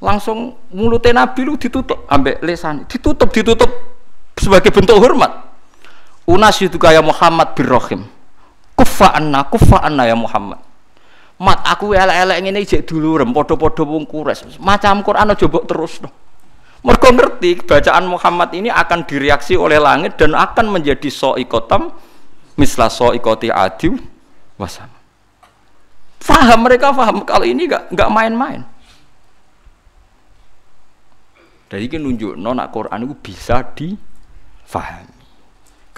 langsung mulutnya Nabi lu ditutup ambek lesan ditutup ditutup sebagai bentuk hormat unas itu kayak Muhammad bin Rahim kufa anna kufa anna ya Muhammad mat aku elek-elek ngene jek dulurem padha-padha wong kures macam Quran aja mbok terus no. mergo ngerti bacaan Muhammad ini akan direaksi oleh langit dan akan menjadi soikotam misla soikoti adiu, wasam faham mereka faham kalau ini enggak nggak main-main dari ini nunjuk nona Quran itu bisa difahami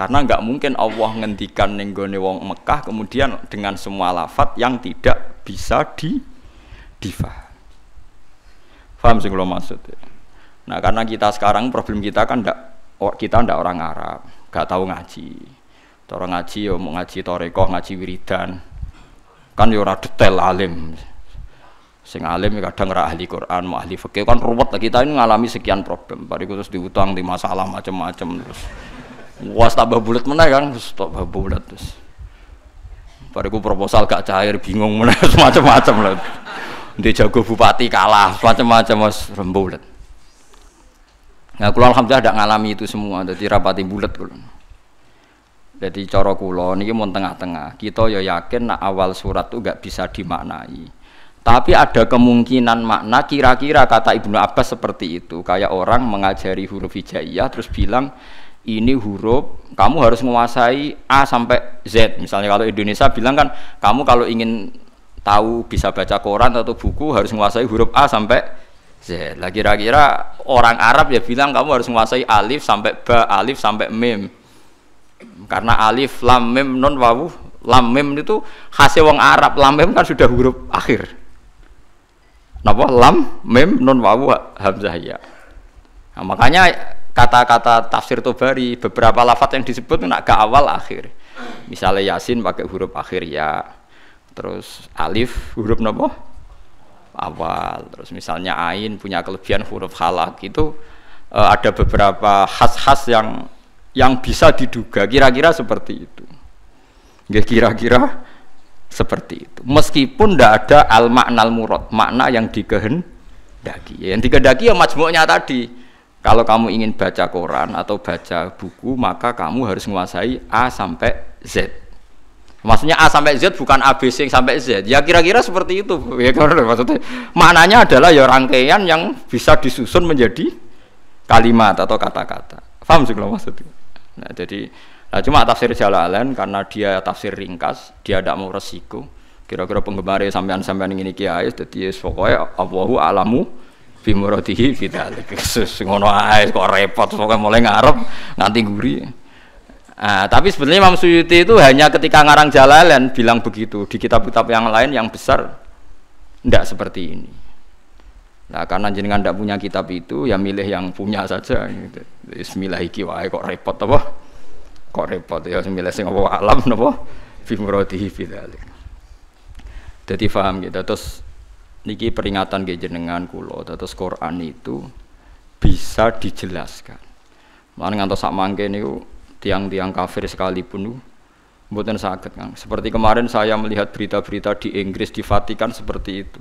karena nggak mungkin Allah ngendikan nenggone wong Mekah kemudian dengan semua lafat yang tidak bisa di diva Faham sih kalau maksud. Nah karena kita sekarang problem kita kan ndak kita ndak orang Arab, nggak tahu ngaji. Orang ngaji yo ya mau ngaji toreko, ngaji wiridan, kan yo ya detail alim. Sing alim ya kadang ora ahli Quran, mau ahli fikih kan ruwet kita ini ngalami sekian problem. Bariku terus diutang di masalah macam-macam terus. Was tambah bulat mana kan? Terus tambah bulat terus. Padaku proposal gak cair, bingung mana <laughs> semacam-macam lah. Dia jago bupati kalah, semacam-macam mas rembulat. Nah, kalau alhamdulillah tidak ngalami itu semua, jadi rapati bulat kulo. Jadi coro kulo nih mau tengah-tengah. Kita ya yakin nak awal surat itu gak bisa dimaknai. Tapi ada kemungkinan makna kira-kira kata Ibnu Abbas seperti itu. Kayak orang mengajari huruf hijaiyah terus bilang ini huruf kamu harus menguasai A sampai Z misalnya kalau Indonesia bilang kan kamu kalau ingin tahu bisa baca koran atau buku harus menguasai huruf A sampai Z lagi kira-kira orang Arab ya bilang kamu harus menguasai alif sampai ba alif sampai mim karena alif lam mim non wawu lam mim itu khasnya wong Arab lam mim kan sudah huruf akhir Napa lam mem non wawu hamzah ya. Nah, makanya kata-kata tafsir Tobari beberapa lafat yang disebut nak ke awal akhir misalnya Yasin pakai huruf akhir ya terus Alif huruf nopo awal terus misalnya Ain punya kelebihan huruf halak itu uh, ada beberapa khas-khas yang yang bisa diduga kira-kira seperti itu nggak kira-kira seperti itu meskipun tidak ada al makna murad makna yang dikehendaki yang dikehendaki ya majmuknya tadi kalau kamu ingin baca koran atau baca buku, maka kamu harus menguasai A sampai Z. Maksudnya A sampai Z bukan A, ABC sampai Z. Ya kira-kira seperti itu. Ya kan? maksudnya maknanya adalah ya rangkaian yang bisa disusun menjadi kalimat atau kata-kata. Paham sih kalau maksudnya? Nah, jadi nah cuma tafsir Jalalain karena dia tafsir ringkas, dia tidak mau resiko. Kira-kira penggemarnya sampean-sampean ini kiai, jadi ya, pokoknya Allahu alamu bimuradihi kita sus ngono ae kok repot soalnya mulai ngarep nganti guri Nah, tapi sebenarnya Imam Suyuti itu hanya ketika ngarang jalalan bilang begitu. Di kitab-kitab yang lain yang besar tidak seperti ini. Nah, karena jenengan tidak punya kitab itu, ya milih yang punya saja. Gitu. Bismillah iki wae kok repot apa? Kok repot ya milih sing apa alam napa? Fi fidalik Jadi paham gitu. Terus niki peringatan ke jenengan kulo terus Quran itu bisa dijelaskan malah ngantos sak mangke niku tiang-tiang kafir sekalipun niku mboten sakit kan seperti kemarin saya melihat berita-berita di Inggris di Vatikan seperti itu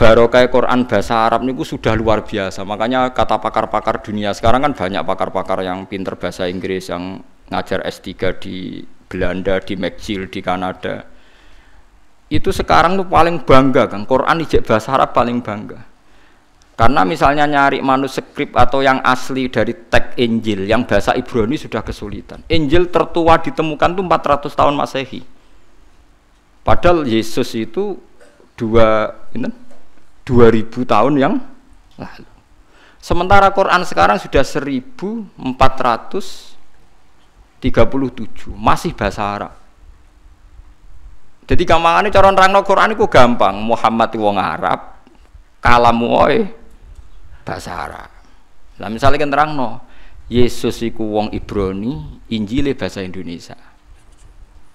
barokah Quran bahasa Arab niku sudah luar biasa. Makanya kata pakar-pakar dunia sekarang kan banyak pakar-pakar yang pinter bahasa Inggris yang ngajar S3 di Belanda, di McGill, di Kanada itu sekarang tuh paling bangga kan Quran ijek bahasa Arab paling bangga karena misalnya nyari manuskrip atau yang asli dari teks Injil yang bahasa Ibrani sudah kesulitan Injil tertua ditemukan tuh 400 tahun Masehi padahal Yesus itu dua ini 2000 tahun yang lalu sementara Quran sekarang sudah 1437 masih bahasa Arab jadi gampangane cara nerangno Quran iku gampang. Muhammad wong Arab, kalamu oe bahasa Arab. Lah misalnya kan nerangno, Yesus iku wong Ibrani, Injile bahasa Indonesia.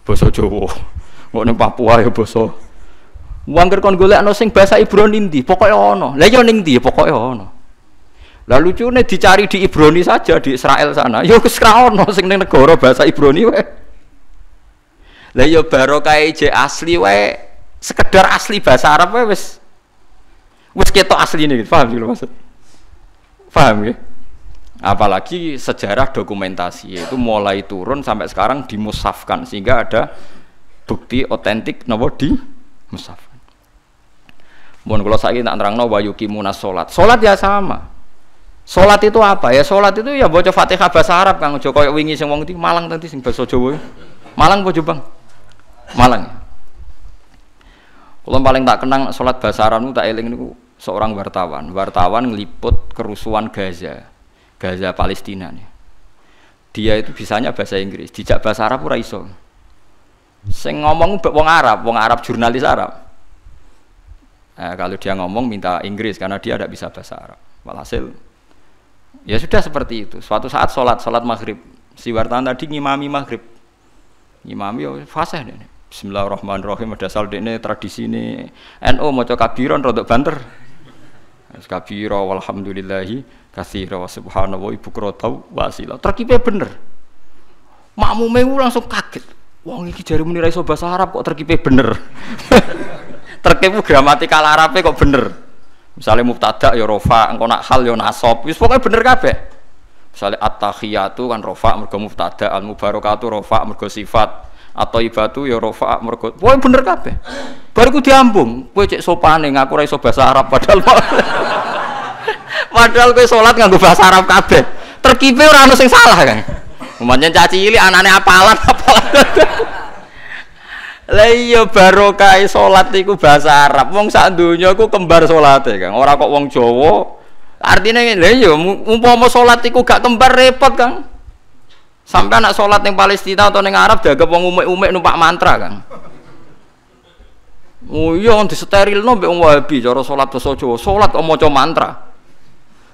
Boso Jawa. nggak ning Papua ya basa. Wong kon golekno sing bahasa Ibrani ndi? Pokoke ana. Lah ya ning ndi? Pokoke ana. Lah lucune dicari di Ibrani saja di Israel sana. Ya wis ra ono sing ning negara bahasa Ibrani wae. Lah yo ya barokah je asli wae sekedar asli bahasa Arab wae wis wis ketok asline gitu. Paham gitu maksud? Paham ya? Apalagi sejarah dokumentasi itu mulai turun sampai sekarang dimusafkan sehingga ada bukti otentik nopo di musafkan. Mohon kalau saya tak terang nopo yuki munas solat. Solat ya sama. Solat itu apa ya? Solat itu ya baca fatihah bahasa Arab kang Joko wingi sing wong di Malang tadi sing bahasa Jawa. Malang apa bang Malang. Kalau paling tak kenang sholat basaran tak eling itu seorang wartawan. Wartawan ngeliput kerusuhan Gaza, Gaza Palestina nih. Dia itu bisanya bahasa Inggris, dijak bahasa Arab pura iso. Sing ngomong wong Arab, wong Arab jurnalis Arab. Eh, kalau dia ngomong minta Inggris karena dia tidak bisa bahasa Arab. Walhasil ya sudah seperti itu. Suatu saat sholat sholat maghrib si wartawan tadi ngimami maghrib, ngimami ya fasih deh. Bismillahirrahmanirrahim ada saldi ini tradisi ini NU mau coba kabiron rodok banter kabiro walhamdulillahi kasih wa subhanallah ibu kerotau, wasila terkipe bener makmu mewu langsung kaget wong ini jari muni iso bahasa Arab kok terkipe bener <laughs> terkipe gramatikal Arabe kok bener misalnya mubtada ya rofa engkau nak hal ya nasab wis pokoknya bener kabeh misalnya at-tahiyatu kan rofa mergo mubtada al mubarokatu rofa mergo sifat atau ibatu ya rofa merkut wah bener kabeh bariku ku diambung kowe cek sopane ngaku ora iso bahasa Arab padahal <laughs> padahal kowe salat nganggo bahasa Arab kabeh terkipe ora ono sing salah kan umpamane caci ili anane apalan <laughs> apalan Lah iya barokah salat iku bahasa Arab. Wong sak donya iku kembar salate, kan, Ora kok wong Jawa. Artinya lha iya umpama salat iku gak kembar repot, Kang. Sampai anak sholat yang Palestina atau yang Arab jaga wong umek-umek numpak mantra kan. Oh iya di steril no wong Wahabi cara sholat basa Jawa, sholat om maca mantra.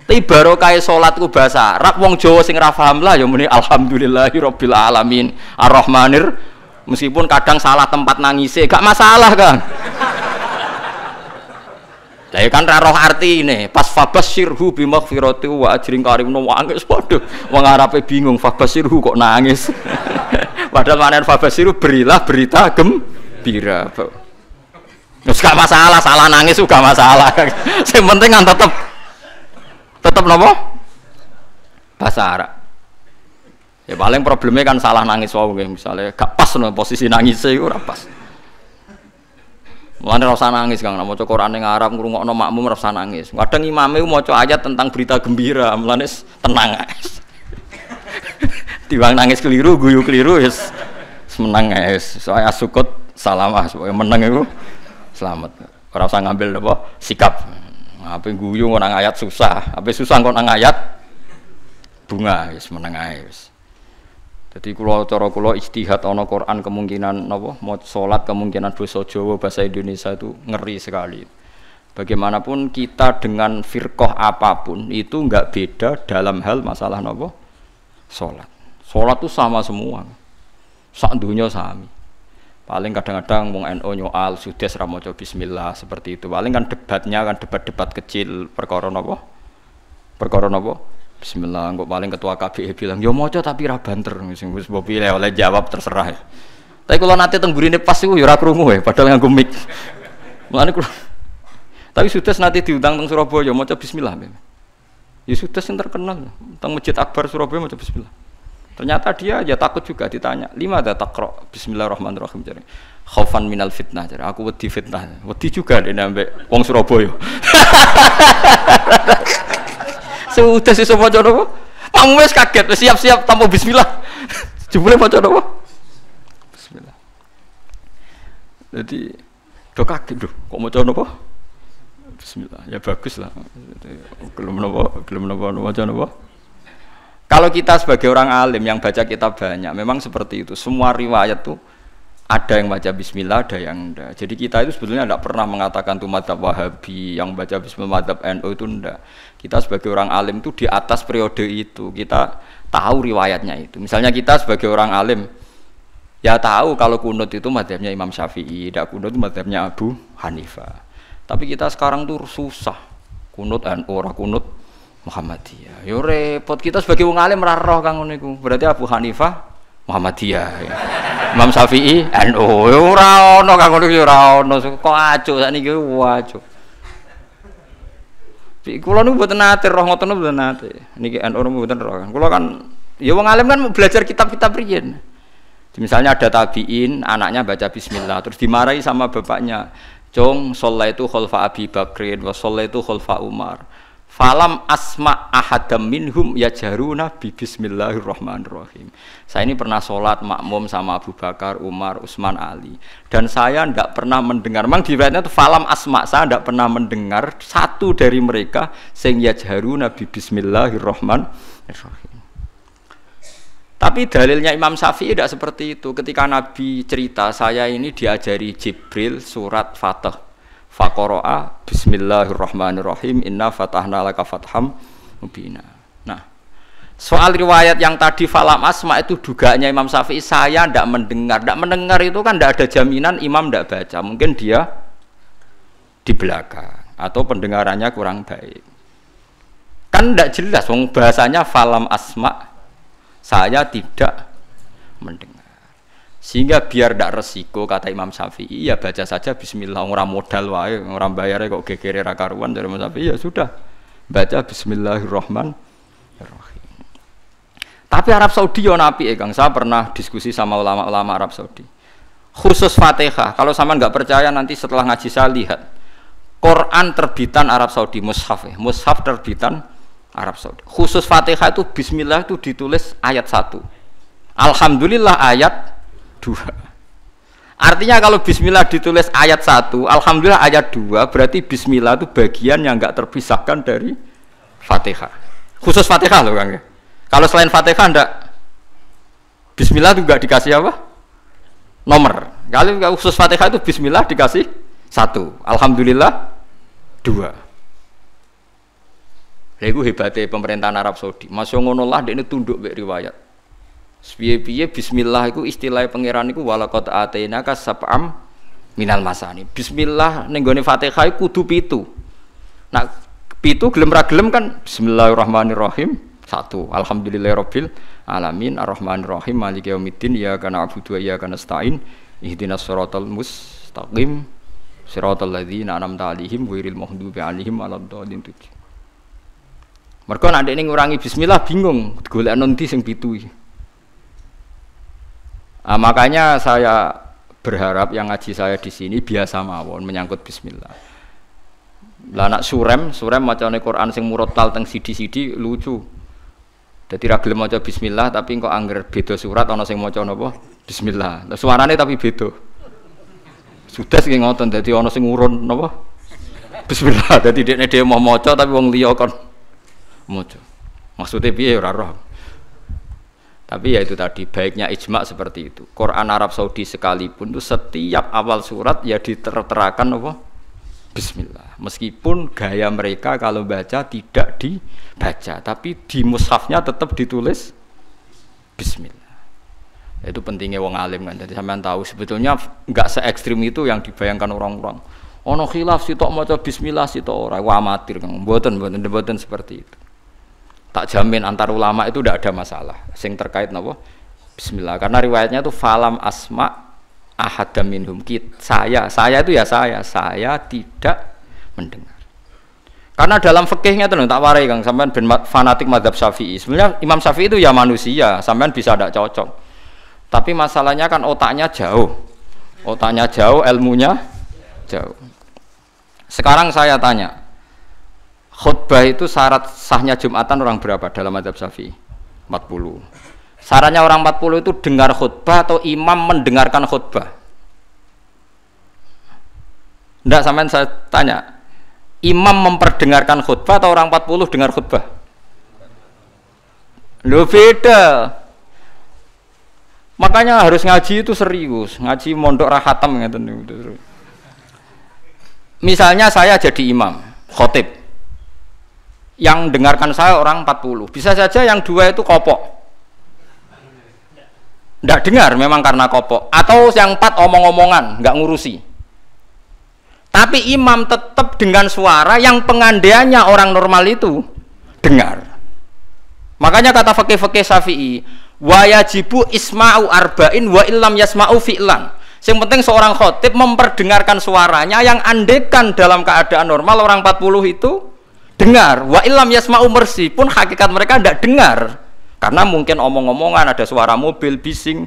Tapi baru kaya sholatku bahasa Arab wong Jawa sing rafaham lah ya muni alhamdulillahirabbil alamin arrahmanir meskipun kadang salah tempat nangise gak masalah kan. Lah ya kan ra roh artine, pas fabasirhu bi maghfirati wa ajrin karim no nangis waduh. Wong arepe bingung fabasirhu kok nangis. <laughs> Padahal maknane fabasirhu berilah berita gembira. Terus gak masalah, salah nangis juga masalah. <laughs> Sing penting kan tetep tetep nopo? basara. Ya paling problemnya kan salah nangis wae misalnya gak pas no posisi nangis itu ora pas. Mulane rasa nangis Kang, nek maca Quran ning Arab ngrungokno makmum rasa nangis. Kadang imame maca ayat tentang berita gembira, mulane tenang ae. <laughs> Tiwang nangis keliru, guyu keliru wis menang ae. Soalnya suket salamah soalnya menang iku selamat. Ora usah ngambil apa sikap. Apa guyu orang ayat susah, apa susah orang ayat bunga wis menang ae wis. Jadi kalau cara kula istihad ana Quran kemungkinan napa mau salat kemungkinan basa Jawa bahasa Indonesia itu ngeri sekali. Bagaimanapun kita dengan firqah apapun itu nggak beda dalam hal masalah napa salat. Salat itu sama semua. Sak dunia sami. Paling kadang-kadang mau NO nyoal sudah ra maca bismillah seperti itu. Paling kan debatnya kan debat-debat kecil perkara napa? Perkara napa? Bismillah, kok paling ketua KBI e bilang, yo ya mau tapi Rabanter, banter, sing gus mbok oleh jawab terserah. Tapi kalau nanti tenggurin pas pasti yo ya ora rumuh ya, e, padahal nggak gumik. Mulane kula Tapi sudah nanti diundang teng Surabaya ya maca bismillah. Ya, sudah yang terkenal teng Masjid Akbar Surabaya maca bismillah. Ternyata dia ya takut juga ditanya, lima ada takro Bismillahirrahmanirrahim jadi khaufan minal fitnah jadi aku wedi fitnah, wedi juga dia nambah wong Surabaya. <laughs> sudah sih semua maca Kamu wis kaget, siap-siap tamu bismillah. <laughs> Jebule maca napa? Bismillah. Jadi do kaget do. kok maca napa? Bismillah. Ya bagus lah. Gelem napa? Gelem napa maca napa? Kalau kita sebagai orang alim yang baca kitab banyak, memang seperti itu. Semua riwayat tuh ada yang baca bismillah, ada yang enggak. Jadi kita itu sebetulnya tidak pernah mengatakan tuh madhab wahabi, yang baca bismillah madhab NU NO itu enggak kita sebagai orang alim itu di atas periode itu kita tahu riwayatnya itu misalnya kita sebagai orang alim ya tahu kalau kunut itu madhabnya Imam Syafi'i tidak kunut itu madhabnya Abu Hanifah tapi kita sekarang tuh susah kunut dan ora kunut Muhammadiyah yo ya repot kita sebagai orang alim roh kang uniku berarti Abu Hanifah Muhammadiyah ya. Imam Syafi'i NU ya ora ono kang ngono ya ora orang kok acuh sakniki acuh Kulo niku buat nate roh ngoten buat nate. Niki NU mboten roh. Kulo kan ya wong alim kan belajar kitab-kitab riyen. Misalnya ada tabiin, anaknya baca bismillah terus dimarahi sama bapaknya. Jong sholat itu khalfa Abi Bakrin, wa sholat itu khalfa Umar. Falam asma ahadam minhum ya jaruna bi bismillahirrahmanirrahim. Saya ini pernah sholat makmum sama Abu Bakar, Umar, Utsman, Ali. Dan saya tidak pernah mendengar. Memang di itu falam asma saya tidak pernah mendengar satu dari mereka sing ya jaruna bi bismillahirrahmanirrahim. Tapi dalilnya Imam Syafi'i tidak seperti itu. Ketika Nabi cerita, saya ini diajari Jibril surat Fatah Fakoroa Bismillahirrahmanirrahim Inna fatahna laka fatham mubina Nah Soal riwayat yang tadi falam asma itu dugaannya Imam Syafi'i saya tidak mendengar, tidak mendengar itu kan tidak ada jaminan Imam tidak baca, mungkin dia di belakang atau pendengarannya kurang baik. Kan tidak jelas, bahasanya falam asma saya tidak mendengar. Sehingga biar tidak resiko kata Imam Syafi'i ya baca saja Bismillah orang modal wae orang bayar kok gegere rakaruan dari Imam Syafi'i ya sudah baca Bismillahirrahmanirrahim. Tapi Arab Saudi yo napi ya Kang saya pernah diskusi sama ulama-ulama Arab Saudi khusus Fatihah. Kalau sama nggak percaya nanti setelah ngaji saya lihat Quran terbitan Arab Saudi, mushaf ya, mushaf terbitan Arab Saudi. Khusus Fatihah itu Bismillah itu ditulis ayat satu. Alhamdulillah ayat dua. Artinya kalau bismillah ditulis ayat 1, alhamdulillah ayat 2, berarti bismillah itu bagian yang nggak terpisahkan dari Fatihah. Khusus Fatihah loh Kang. Kalau selain Fatihah enggak bismillah itu nggak dikasih apa? Nomor. Kalau khusus Fatihah itu bismillah dikasih satu, alhamdulillah dua. Lego hebatnya pemerintahan Arab Saudi. Masya ngono lah, ini tunduk riwayat Piye-piye bismillah iku istilah pangeran iku walaqad atainaka sab'am minal masani. Bismillah ning gone Fatihah kudu pitu. Nak pitu gelem ra gelem kan bismillahirrahmanirrahim satu alhamdulillahirabbil alamin arrahmanirrahim maliki yaumiddin ya kana abudu ya kana stain ihdinas siratal mustaqim siratal ladzina an'amta alaihim ghairil maghdubi alaihim waladdallin mereka nanti ini ngurangi bismillah bingung golek non di sing pitu Nah, makanya saya berharap yang ngaji saya di sini biasa mawon menyangkut bismillah. Lah nak surem, surem macane Quran sing murattal teng sidi-sidi lucu. Dadi ra gelem maca bismillah tapi engko angger beda surat ana sing maca napa? Bismillah. Lah suarane tapi beda. Sudah sing ngoten dadi ana sing ngurun napa? Bismillah. Dadi dekne dhewe mau maca tapi wong liya kon maca. Maksudnya piye ora roh. Tapi ya itu tadi baiknya ijma seperti itu. Quran Arab Saudi sekalipun itu setiap awal surat ya diterterakan apa? Bismillah. Meskipun gaya mereka kalau baca tidak dibaca, tapi di mushafnya tetap ditulis Bismillah. Itu pentingnya wong alim kan. Jadi sampean tahu sebetulnya nggak se ekstrim itu yang dibayangkan orang-orang. Ono khilaf mau coba bismillah tok orang. Wah amatir kan. Buatan buatan buatan seperti itu tak jamin antar ulama itu tidak ada masalah sing terkait nopo bismillah karena riwayatnya itu falam asma ahad minhum kit saya saya itu ya saya saya tidak mendengar karena dalam fikihnya itu tak warai kang sampean ben fanatik madhab syafi'i sebenarnya imam syafi'i itu ya manusia sampean bisa tidak cocok tapi masalahnya kan otaknya jauh otaknya jauh ilmunya jauh sekarang saya tanya khutbah itu syarat sahnya Jumatan orang berapa dalam adab Syafi'i? 40. Syaratnya orang 40 itu dengar khutbah atau imam mendengarkan khutbah. Tidak sampai saya tanya, imam memperdengarkan khutbah atau orang 40 dengar khutbah? Lo beda. Makanya harus ngaji itu serius, ngaji mondok rahatam gitu. Misalnya saya jadi imam, khotib yang dengarkan saya orang 40 bisa saja yang dua itu kopok tidak dengar memang karena kopok atau yang empat omong-omongan nggak ngurusi tapi imam tetap dengan suara yang pengandainya orang normal itu dengar makanya kata fakih-fakih syafi'i wajibu isma'u arba'in wa illam yasma'u fi'lan yang penting seorang khotib memperdengarkan suaranya yang andekan dalam keadaan normal orang 40 itu dengar wa ilam yasma'u mersi pun hakikat mereka tidak dengar karena mungkin omong-omongan ada suara mobil bising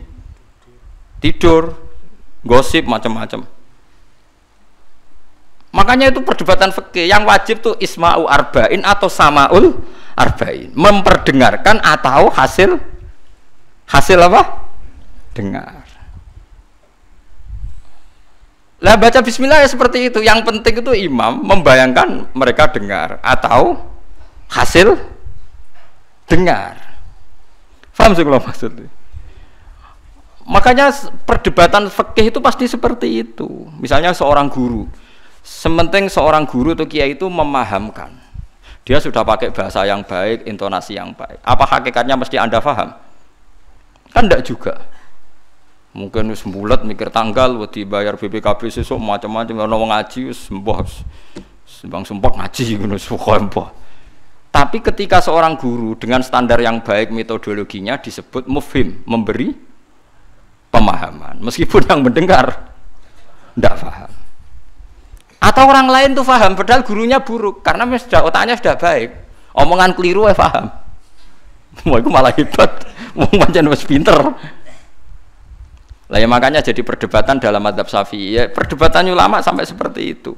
tidur gosip macam-macam makanya itu perdebatan fikih yang wajib tuh isma'u arba'in atau sama'ul arba'in memperdengarkan atau hasil hasil apa dengar lah baca bismillah ya seperti itu. Yang penting itu imam membayangkan mereka dengar atau hasil dengar. Paham sih kalau maksudnya? Makanya perdebatan fikih itu pasti seperti itu. Misalnya seorang guru, sementing seorang guru atau kiai itu memahamkan. Dia sudah pakai bahasa yang baik, intonasi yang baik. Apa hakikatnya mesti Anda faham? Kan enggak juga mungkin wis mbulat mikir tanggal wedi dibayar BPKB sesuk macam-macam ana wong ngaji wis mbah sembang sempak ngaji ngono sumpah tapi ketika seorang guru dengan standar yang baik metodologinya disebut mufim memberi pemahaman meskipun yang mendengar tidak paham atau orang lain tuh paham padahal gurunya buruk karena sudah otaknya sudah baik omongan keliru ya paham mau <laughs> itu malah hebat mau macam wes pinter lah ya makanya jadi perdebatan dalam adab Syafi'i. Ya, perdebatan ulama sampai seperti itu.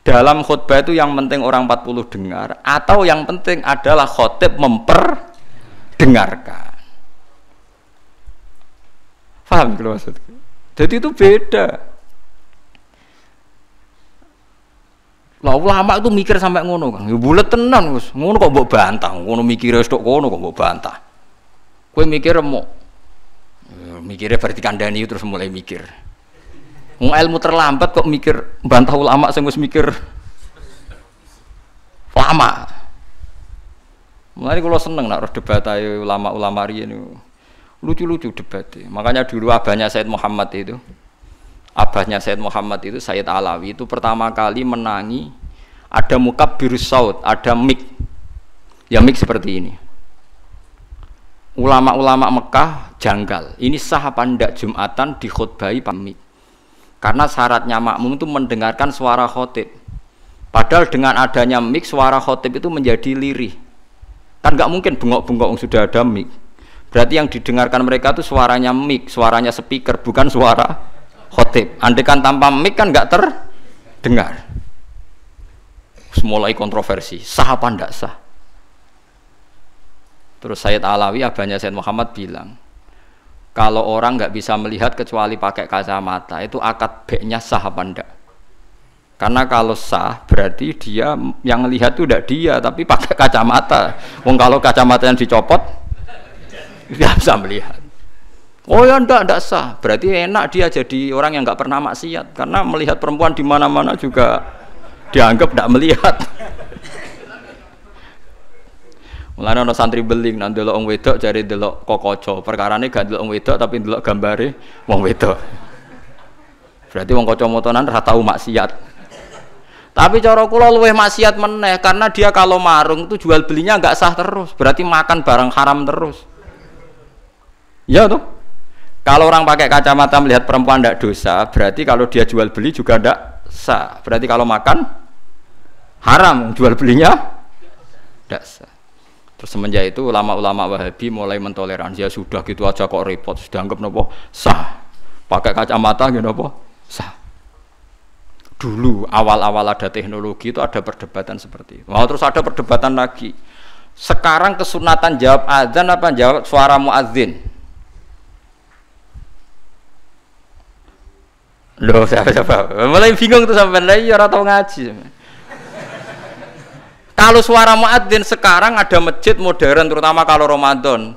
Dalam khutbah itu yang penting orang 40 dengar atau yang penting adalah khotib memperdengarkan. Paham kalau gitu maksudku? Jadi itu beda. Lah ulama itu mikir sampai ngono, Kang. Ya bulet tenan, Gus. Ngono kok mbok bantah, ngono mikir wis tok ngono kok mbok bantah. Kowe mikir mau mikirnya berarti kandani terus mulai mikir mau ilmu terlambat kok mikir bantah ulama saya mikir lama mulai kalau seneng nak debat ayo ulama-ulama ini lucu-lucu debat e. makanya dulu abahnya Said Muhammad itu abahnya Said Muhammad itu Said Alawi itu pertama kali menangi ada mukab birus saud ada mik ya mik seperti ini ulama-ulama Mekah janggal. Ini sah apa ndak Jumatan di khutbahi pamit. Karena syaratnya makmum itu mendengarkan suara khotib. Padahal dengan adanya mik suara khotib itu menjadi lirih. Kan nggak mungkin bengok-bengok sudah ada mik. Berarti yang didengarkan mereka itu suaranya mik, suaranya speaker, bukan suara khotib. Andekan tanpa mik kan nggak terdengar. Mulai kontroversi, sah apa ndak sah? Terus Sayyid Alawi abahnya Sayyid Muhammad bilang, kalau orang nggak bisa melihat kecuali pakai kacamata itu akad baiknya sah apa enggak? Karena kalau sah berarti dia yang lihat itu tidak dia tapi pakai kacamata. Wong kalau kacamata yang dicopot nggak bisa melihat. Oh ya enggak, enggak sah. Berarti enak dia jadi orang yang nggak pernah maksiat karena melihat perempuan di mana-mana juga dianggap enggak melihat. Mulane ana santri beling nang delok wong wedok jare delok kokoco. Perkarane gak delok wong wedok tapi delok gambare wong wedok. Berarti wong motonan ora tau maksiat. Tapi cara kula luweh maksiat meneh karena dia kalau marung itu jual belinya enggak sah terus, berarti makan barang haram terus. Ya tuh. Kalau orang pakai kacamata melihat perempuan tidak dosa, berarti kalau dia jual beli juga tidak sah. Berarti kalau makan haram, jual belinya tidak sah. Terus semenjak itu ulama-ulama Wahabi mulai mentoleransi ya sudah gitu aja kok repot, sudah anggap nopo sah. Pakai kacamata gitu nopo sah. Dulu awal-awal ada teknologi itu ada perdebatan seperti itu. Mau terus ada perdebatan lagi. Sekarang kesunatan jawab azan apa jawab suara muazin. Loh, siapa-siapa? Mulai bingung tuh sampai lagi iya, orang tahu ngaji. Kalau suara muadzin sekarang ada masjid modern terutama kalau Ramadan.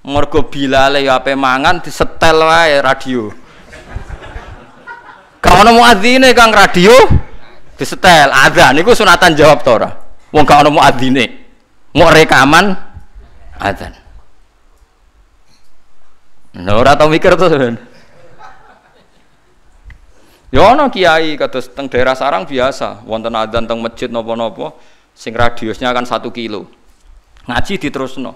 Mergo bilale ya ape mangan disetel wae radio. kalau ono muadzine Kang radio disetel. Adzan niku sunatan jawab to ora? Wong gak ono muadzine. Mau rekaman adzan. Nah, ora tau mikir to. Ya ono kiai kados teng daerah sarang biasa, wonten adzan teng masjid napa-napa sing radiusnya kan satu kilo ngaji di no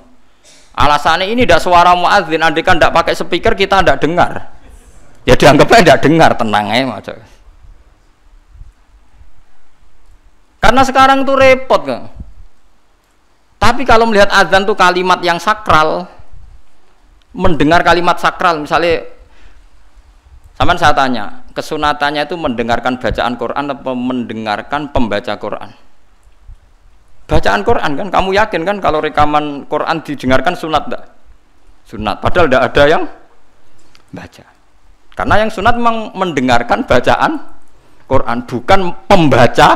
alasannya ini tidak suara muadzin kan tidak pakai speaker kita tidak dengar ya dianggapnya tidak dengar tenang aja maca. karena sekarang tuh repot kan tapi kalau melihat azan tuh kalimat yang sakral mendengar kalimat sakral misalnya sama saya tanya kesunatannya itu mendengarkan bacaan Quran atau mendengarkan pembaca Quran Bacaan Quran kan kamu yakin kan kalau rekaman Quran didengarkan sunat enggak? Sunat. Padahal tidak ada yang baca. Karena yang sunat memang mendengarkan bacaan Quran bukan pembaca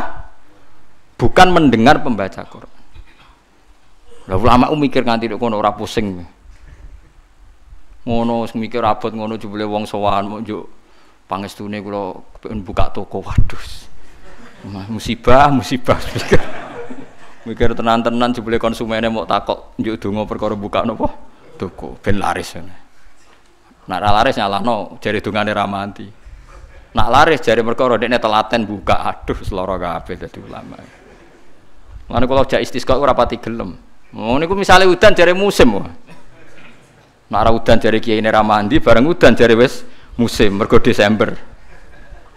bukan mendengar pembaca Quran. lalu lama umi mikir nganti tidak kono ora pusing. Ngono mikir abot ngono jebule wong sowan mau njuk pangestune kalau buka toko waduh. Musibah, musibah mikir tenan-tenan jebule konsumennya mau takok njuk donga perkara buka napa toko ben laris nak laris nyalahno jari dungane ramanti nak laris jari perkara dekne telaten buka aduh seloro kabeh dadi ulama ngene kalau jak istisqa ora pati gelem. ngono niku misalnya udan jari musim. ra udan jari kiai ini mandi bareng udan jari wes musim, mergo Desember.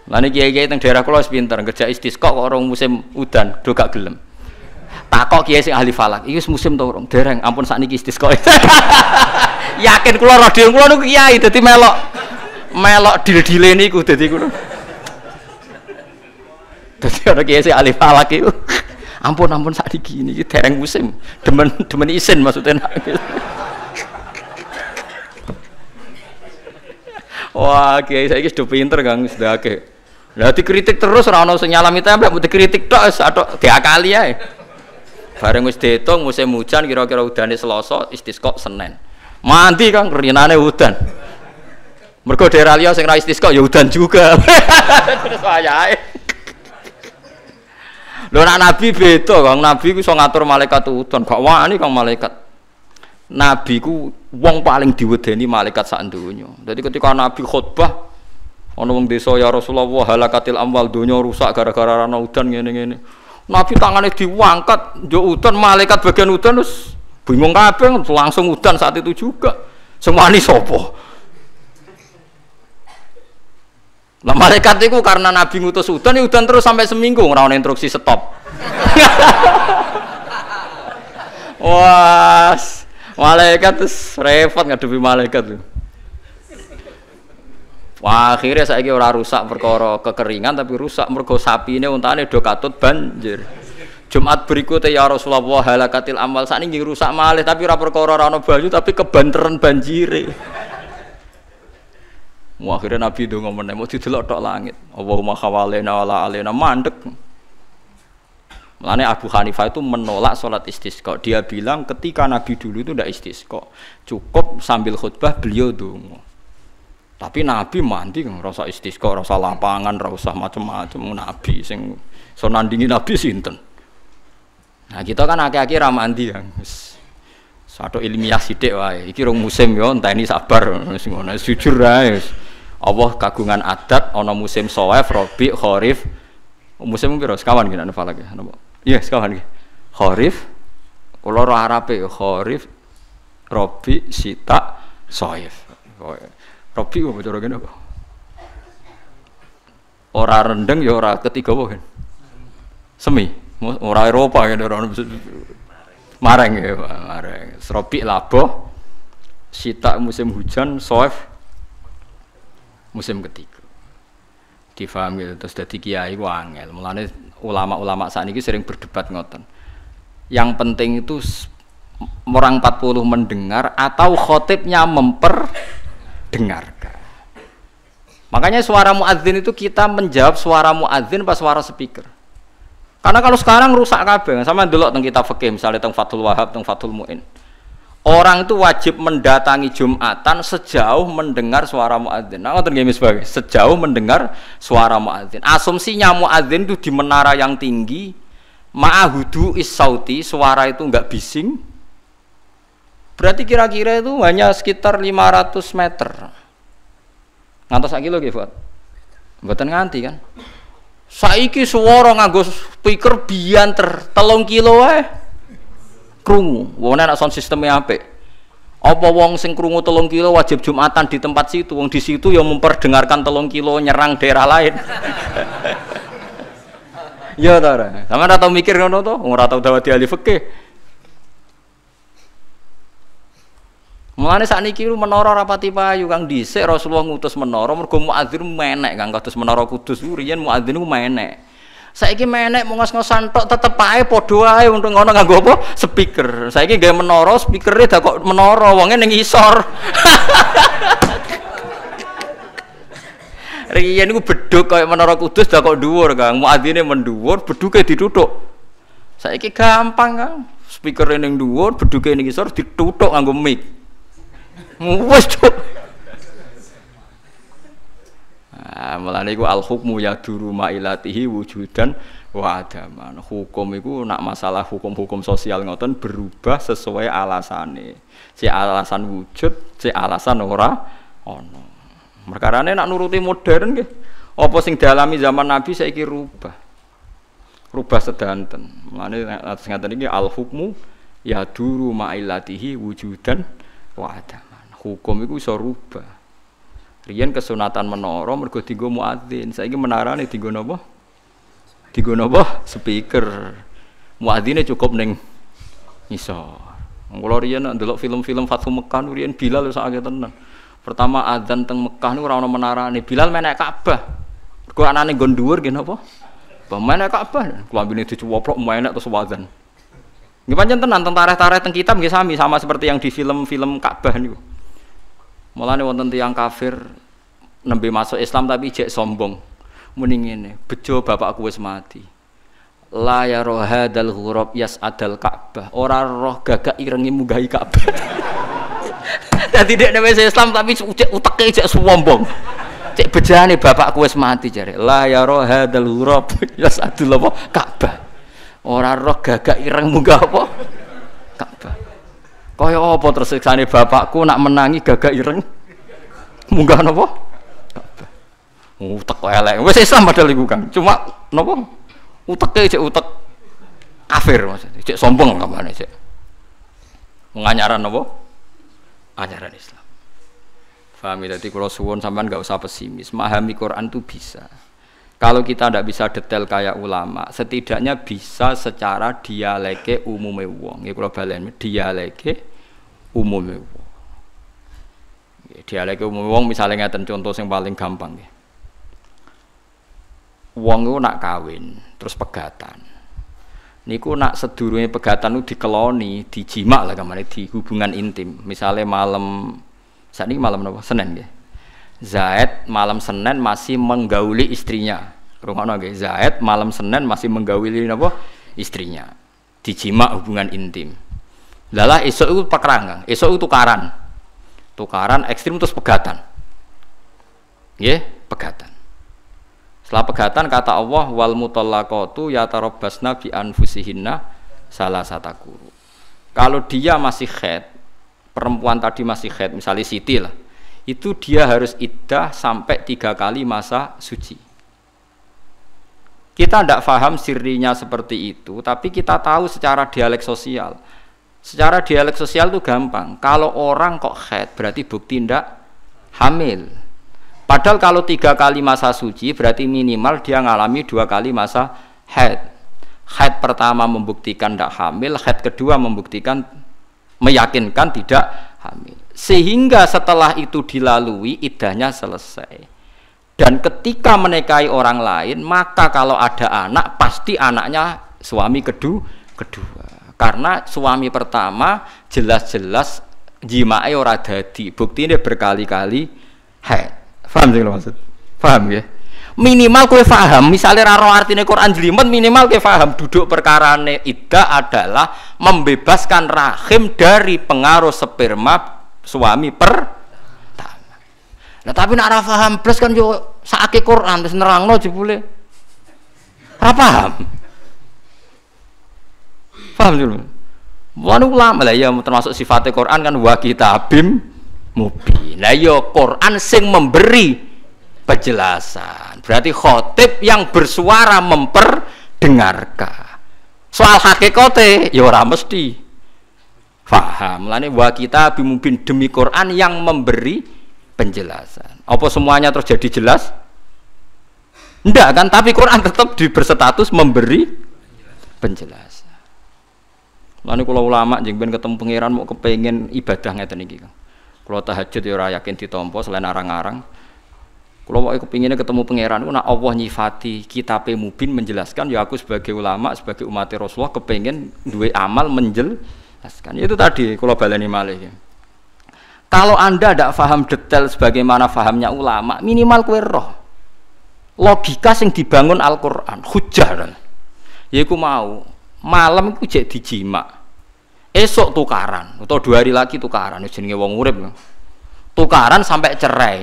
Lain kiai kiai teng daerah wis pinter, kerja istisqa kok orang musim udan, do gak gelem. Takok kiai si ahli falak. Iki musim to Dereng. Ampun istis kau <laughs> Yakin keluar roh keluar kula niku kiai dadi melok melok dil-dile niku dadi kula. <laughs> Dadi ana kiai si ahli falak iku. <laughs> ampun ampun ini niki dereng musim. Demen demen isin maksudnya. Wah, kiai saya sudah pinter kang sudah ke. Nah, dikritik terus, rano senyalami tembak, mau dikritik dos atau diakali ya. Bareng wis diitung musim hujan kira-kira udane Selasa, istisqa Senin. Mandi kan rinane udan. Mergo daerah liya sing ra istisqa ya udan juga. Terus <laughs> wayahe. Lho nak nabi beda, Kang. Nabi ku iso ngatur malaikat udan, gak wani Kang malaikat. Nabi ku wong paling diwedeni malaikat sak donya. Dadi ketika nabi khutbah ana wong desa ya Rasulullah halakatil amwal donya rusak gara-gara ana udan ngene-ngene. Nabi tangannya diwangkat, jo udan malaikat bagian udan terus bingung apa? langsung udan saat itu juga. ini sopo. Nah, malaikat itu karena Nabi ngutus udan, ya udan terus sampai seminggu ngelawan instruksi stop. <laughs> Wah, malaikat terus repot ngadepi malaikat tuh. Wah, akhirnya saya kira rusak perkara kekeringan tapi rusak mergo ini. untane do katut banjir. Jumat berikutnya ya Rasulullah halakatil amal saat ini rusak malih tapi rapor koror rano baju tapi kebanteran banjiri. Wah, akhirnya Nabi itu ngomong, mau didelok tok langit. Allahumma khawalena nawala alena mandek. Mulanya Abu Hanifah itu menolak sholat istisqo. Dia bilang ketika Nabi dulu itu tidak istisqo. Cukup sambil khutbah beliau dungo. Tapi Nabi mandi ngerasa istisqo, rasa lapangan, rasa macam-macam Nabi sing so nandingi Nabi sinten. Nah, kita kan akhir-akhir ramadhan yang Satu ilmiah sidik wae. Iki rong musim yo ini sabar wis ngono jujur ae. Allah kagungan adat ana musim soef, robi, kharif. Musim piro? Sekawan kena falak ya. Iya, sekawan iki. Kharif kula ora arape kharif, robi, sita, soef. Robi apa cara kene apa? Ora rendeng ya ora ketiga apa kan? Semi. Ora Eropa kan ora mareng ya, mareng. Serobi labo, Sita musim hujan, soef musim ketiga. Difaham gitu. Ya, terus dari kiai Wangel. Mulanya ulama-ulama saat ini sering berdebat ngoten. Yang penting itu orang 40 mendengar atau khotibnya memper dengarkan. Makanya suara muadzin itu kita menjawab suara muadzin pas suara speaker. Karena kalau sekarang rusak kabeh, sama dulu tentang kita fikih misalnya tentang fatul Wahab, tentang fatul Muin. Orang itu wajib mendatangi Jumatan sejauh mendengar suara muadzin. Nah, ngoten nggih sebagai sejauh mendengar suara muadzin. Asumsinya muadzin itu di menara yang tinggi, ma'ahudu isauti, suara itu enggak bising, Berarti kira-kira itu hanya sekitar 500 meter. Ngantos sak kilo gitu, Buatan nganti kan. Saiki suworo nganggo speaker bianter telung kilo eh Krungu. Wong nek sound sisteme apik. Apa wong sing krungu telung kilo wajib Jumatan di tempat situ. Wong di situ yang memperdengarkan telung kilo nyerang daerah lain. <laughs> ya ta ora. Sampeyan ora tau mikir ngono to? Ora tau dawati alif fikih. Mulane lu menara rapati payu Kang dhisik Rasulullah ngutus menara mergo muadzin menek Kang kados menara Kudus ku mu muadzin ku menek. Saiki menek mung ngos-ngosan tok tetep ae padha ae untuk ngono nganggo apa speaker. Saiki gawe menara speakere dak kok menara wonge ning isor. <laughs> riyen gue beduk kaya menara Kudus dak kok dhuwur Kang. mu Muadzine mendhuwur, beduke dituthuk. Saiki gampang Kang. Speaker ning dhuwur, beduke ning isor dituthuk nganggo mic. Wes cuk. Nah, mulane iku al hukmu ya duru mailatihi wujudan wa adaman. Hukum iku nak masalah hukum-hukum sosial ngoten berubah sesuai alasane. Si alasan wujud, si alasan ora no. Perkarane nak nuruti modern nggih. Apa sing dialami zaman Nabi saiki rubah. Rubah sedanten. Mulane atas ngaten iki al hukmu ya duru mailatihi wujudan wa adaman. Hukum itu bisa rubah. Rian kesunatan menara mergo tigo muadzin. menara nih tigo nopo? Tigo nopo? Speaker. Muadzinnya cukup neng, ngisor. Kalau Rian ndelok film-film Fatu Mekah Rian Bilal agak tenan. Pertama adzan teng Mekah nih orang menara nih. Bilal menek Ka'bah. Mergo anane nggon dhuwur nggih napa? Pemainnya Ka'bah, ambil kelambine main mainak terus wadzan. Gimana pancen tenan tentara-tentara teng kitab nggih sama seperti yang di film-film Ka'bah nih. Mulane wonten tiyang kafir nabi masuk Islam tapi jek sombong. Muni ngene, bejo aku wis mati. La ya rohadal hurab yas adal Ka'bah. Ora roh gagak irengi munggahi Ka'bah. tidak <laughs> dek wis Islam tapi cek uteke jek sombong. Cek bapak aku wis mati jare. La ya rohadal hurab yas adal apa Ka'bah. Ora roh gagak ireng munggah apa? Kaya apa tersiksane bapakku nak menangi gagak ireng. Munggah napa? Utek kok elek. Wis Islam padahal iku Kang. Cuma napa? Uteke cek utek kafir maksudnya. Cek sombong kamane cek. Menganyaran napa? Anyaran Islam. Fahami tadi ya? kalau suwon sampean gak usah pesimis, memahami Quran tuh bisa. Kalau kita tidak bisa detail kayak ulama, setidaknya bisa secara dialeke umume wong. Ya kula baleni dialeke umume wong. Ya, dialeke umume wong misalnya ngeten contoh yang paling gampang ya. Wong itu nak kawin, terus pegatan. Niku nak sedurunge pegatan itu dikeloni, dijimak lah kemarin di hubungan intim. Misalnya malam saat ini malam apa? Senin ya. Zaid malam Senin masih menggauli istrinya. rumah nggih, Zaid malam Senin masih menggauli napa? istrinya. Dijima hubungan intim. Lalah esok itu pekerangan, Esok itu tukaran. Tukaran ekstrim terus pegatan. Nggih, pegatan. Setelah pegatan kata Allah wal mutallaqatu yatarabbasna bi anfusihinna salah satu Kalau dia masih head, perempuan tadi masih head, misalnya Siti lah, itu dia harus iddah sampai tiga kali masa suci. Kita tidak paham sirinya seperti itu, tapi kita tahu secara dialek sosial. Secara dialek sosial itu gampang. Kalau orang kok head berarti bukti tidak hamil. Padahal kalau tiga kali masa suci berarti minimal dia ngalami dua kali masa head. Head pertama membuktikan tidak hamil, head kedua membuktikan meyakinkan tidak hamil sehingga setelah itu dilalui idahnya selesai dan ketika menikahi orang lain maka kalau ada anak pasti anaknya suami kedua kedua karena suami pertama jelas-jelas jimae ora dadi bukti ini berkali-kali head paham sih maksud paham ya minimal kue faham misalnya raro artinya Quran jelimet minimal kue faham duduk ne ida adalah membebaskan rahim dari pengaruh sperma suami per, Nah, tapi nak paham plus kan juga sakit Quran terus nerangno jebule. Ora paham. Paham dulu. Wanu ulama lah ya termasuk sifatnya Quran kan wa kitabim mubin. nah yo iya, Quran sing memberi penjelasan. Berarti khotib yang bersuara memperdengarkan. Soal hakikote ya ora mesti faham. Lani wa kita bimubin demi Quran yang memberi penjelasan. Apa semuanya terjadi jelas? Tidak kan, tapi Quran tetap diberstatus berstatus memberi penjelasan. Lani kalau ulama jeng ben ketemu pangeran mau kepengen ibadah ngeten iki. Kalau tahajud ya ora yakin ditompo selain arang-arang. Kalau mau kepingin ketemu pangeran, nak Allah nyifati kitab mubin menjelaskan ya aku sebagai ulama, sebagai umat Rasulullah kepengen dua amal menjel jelaskan. Itu tadi kalau baleni malih. Kalau anda tidak paham detail sebagaimana fahamnya ulama, minimal kue roh. Logika yang dibangun Al-Quran, hujah Ya aku mau, malam itu jadi dijima. Esok tukaran, atau dua hari lagi tukaran, ya jenenge wong urip. Tukaran sampai cerai.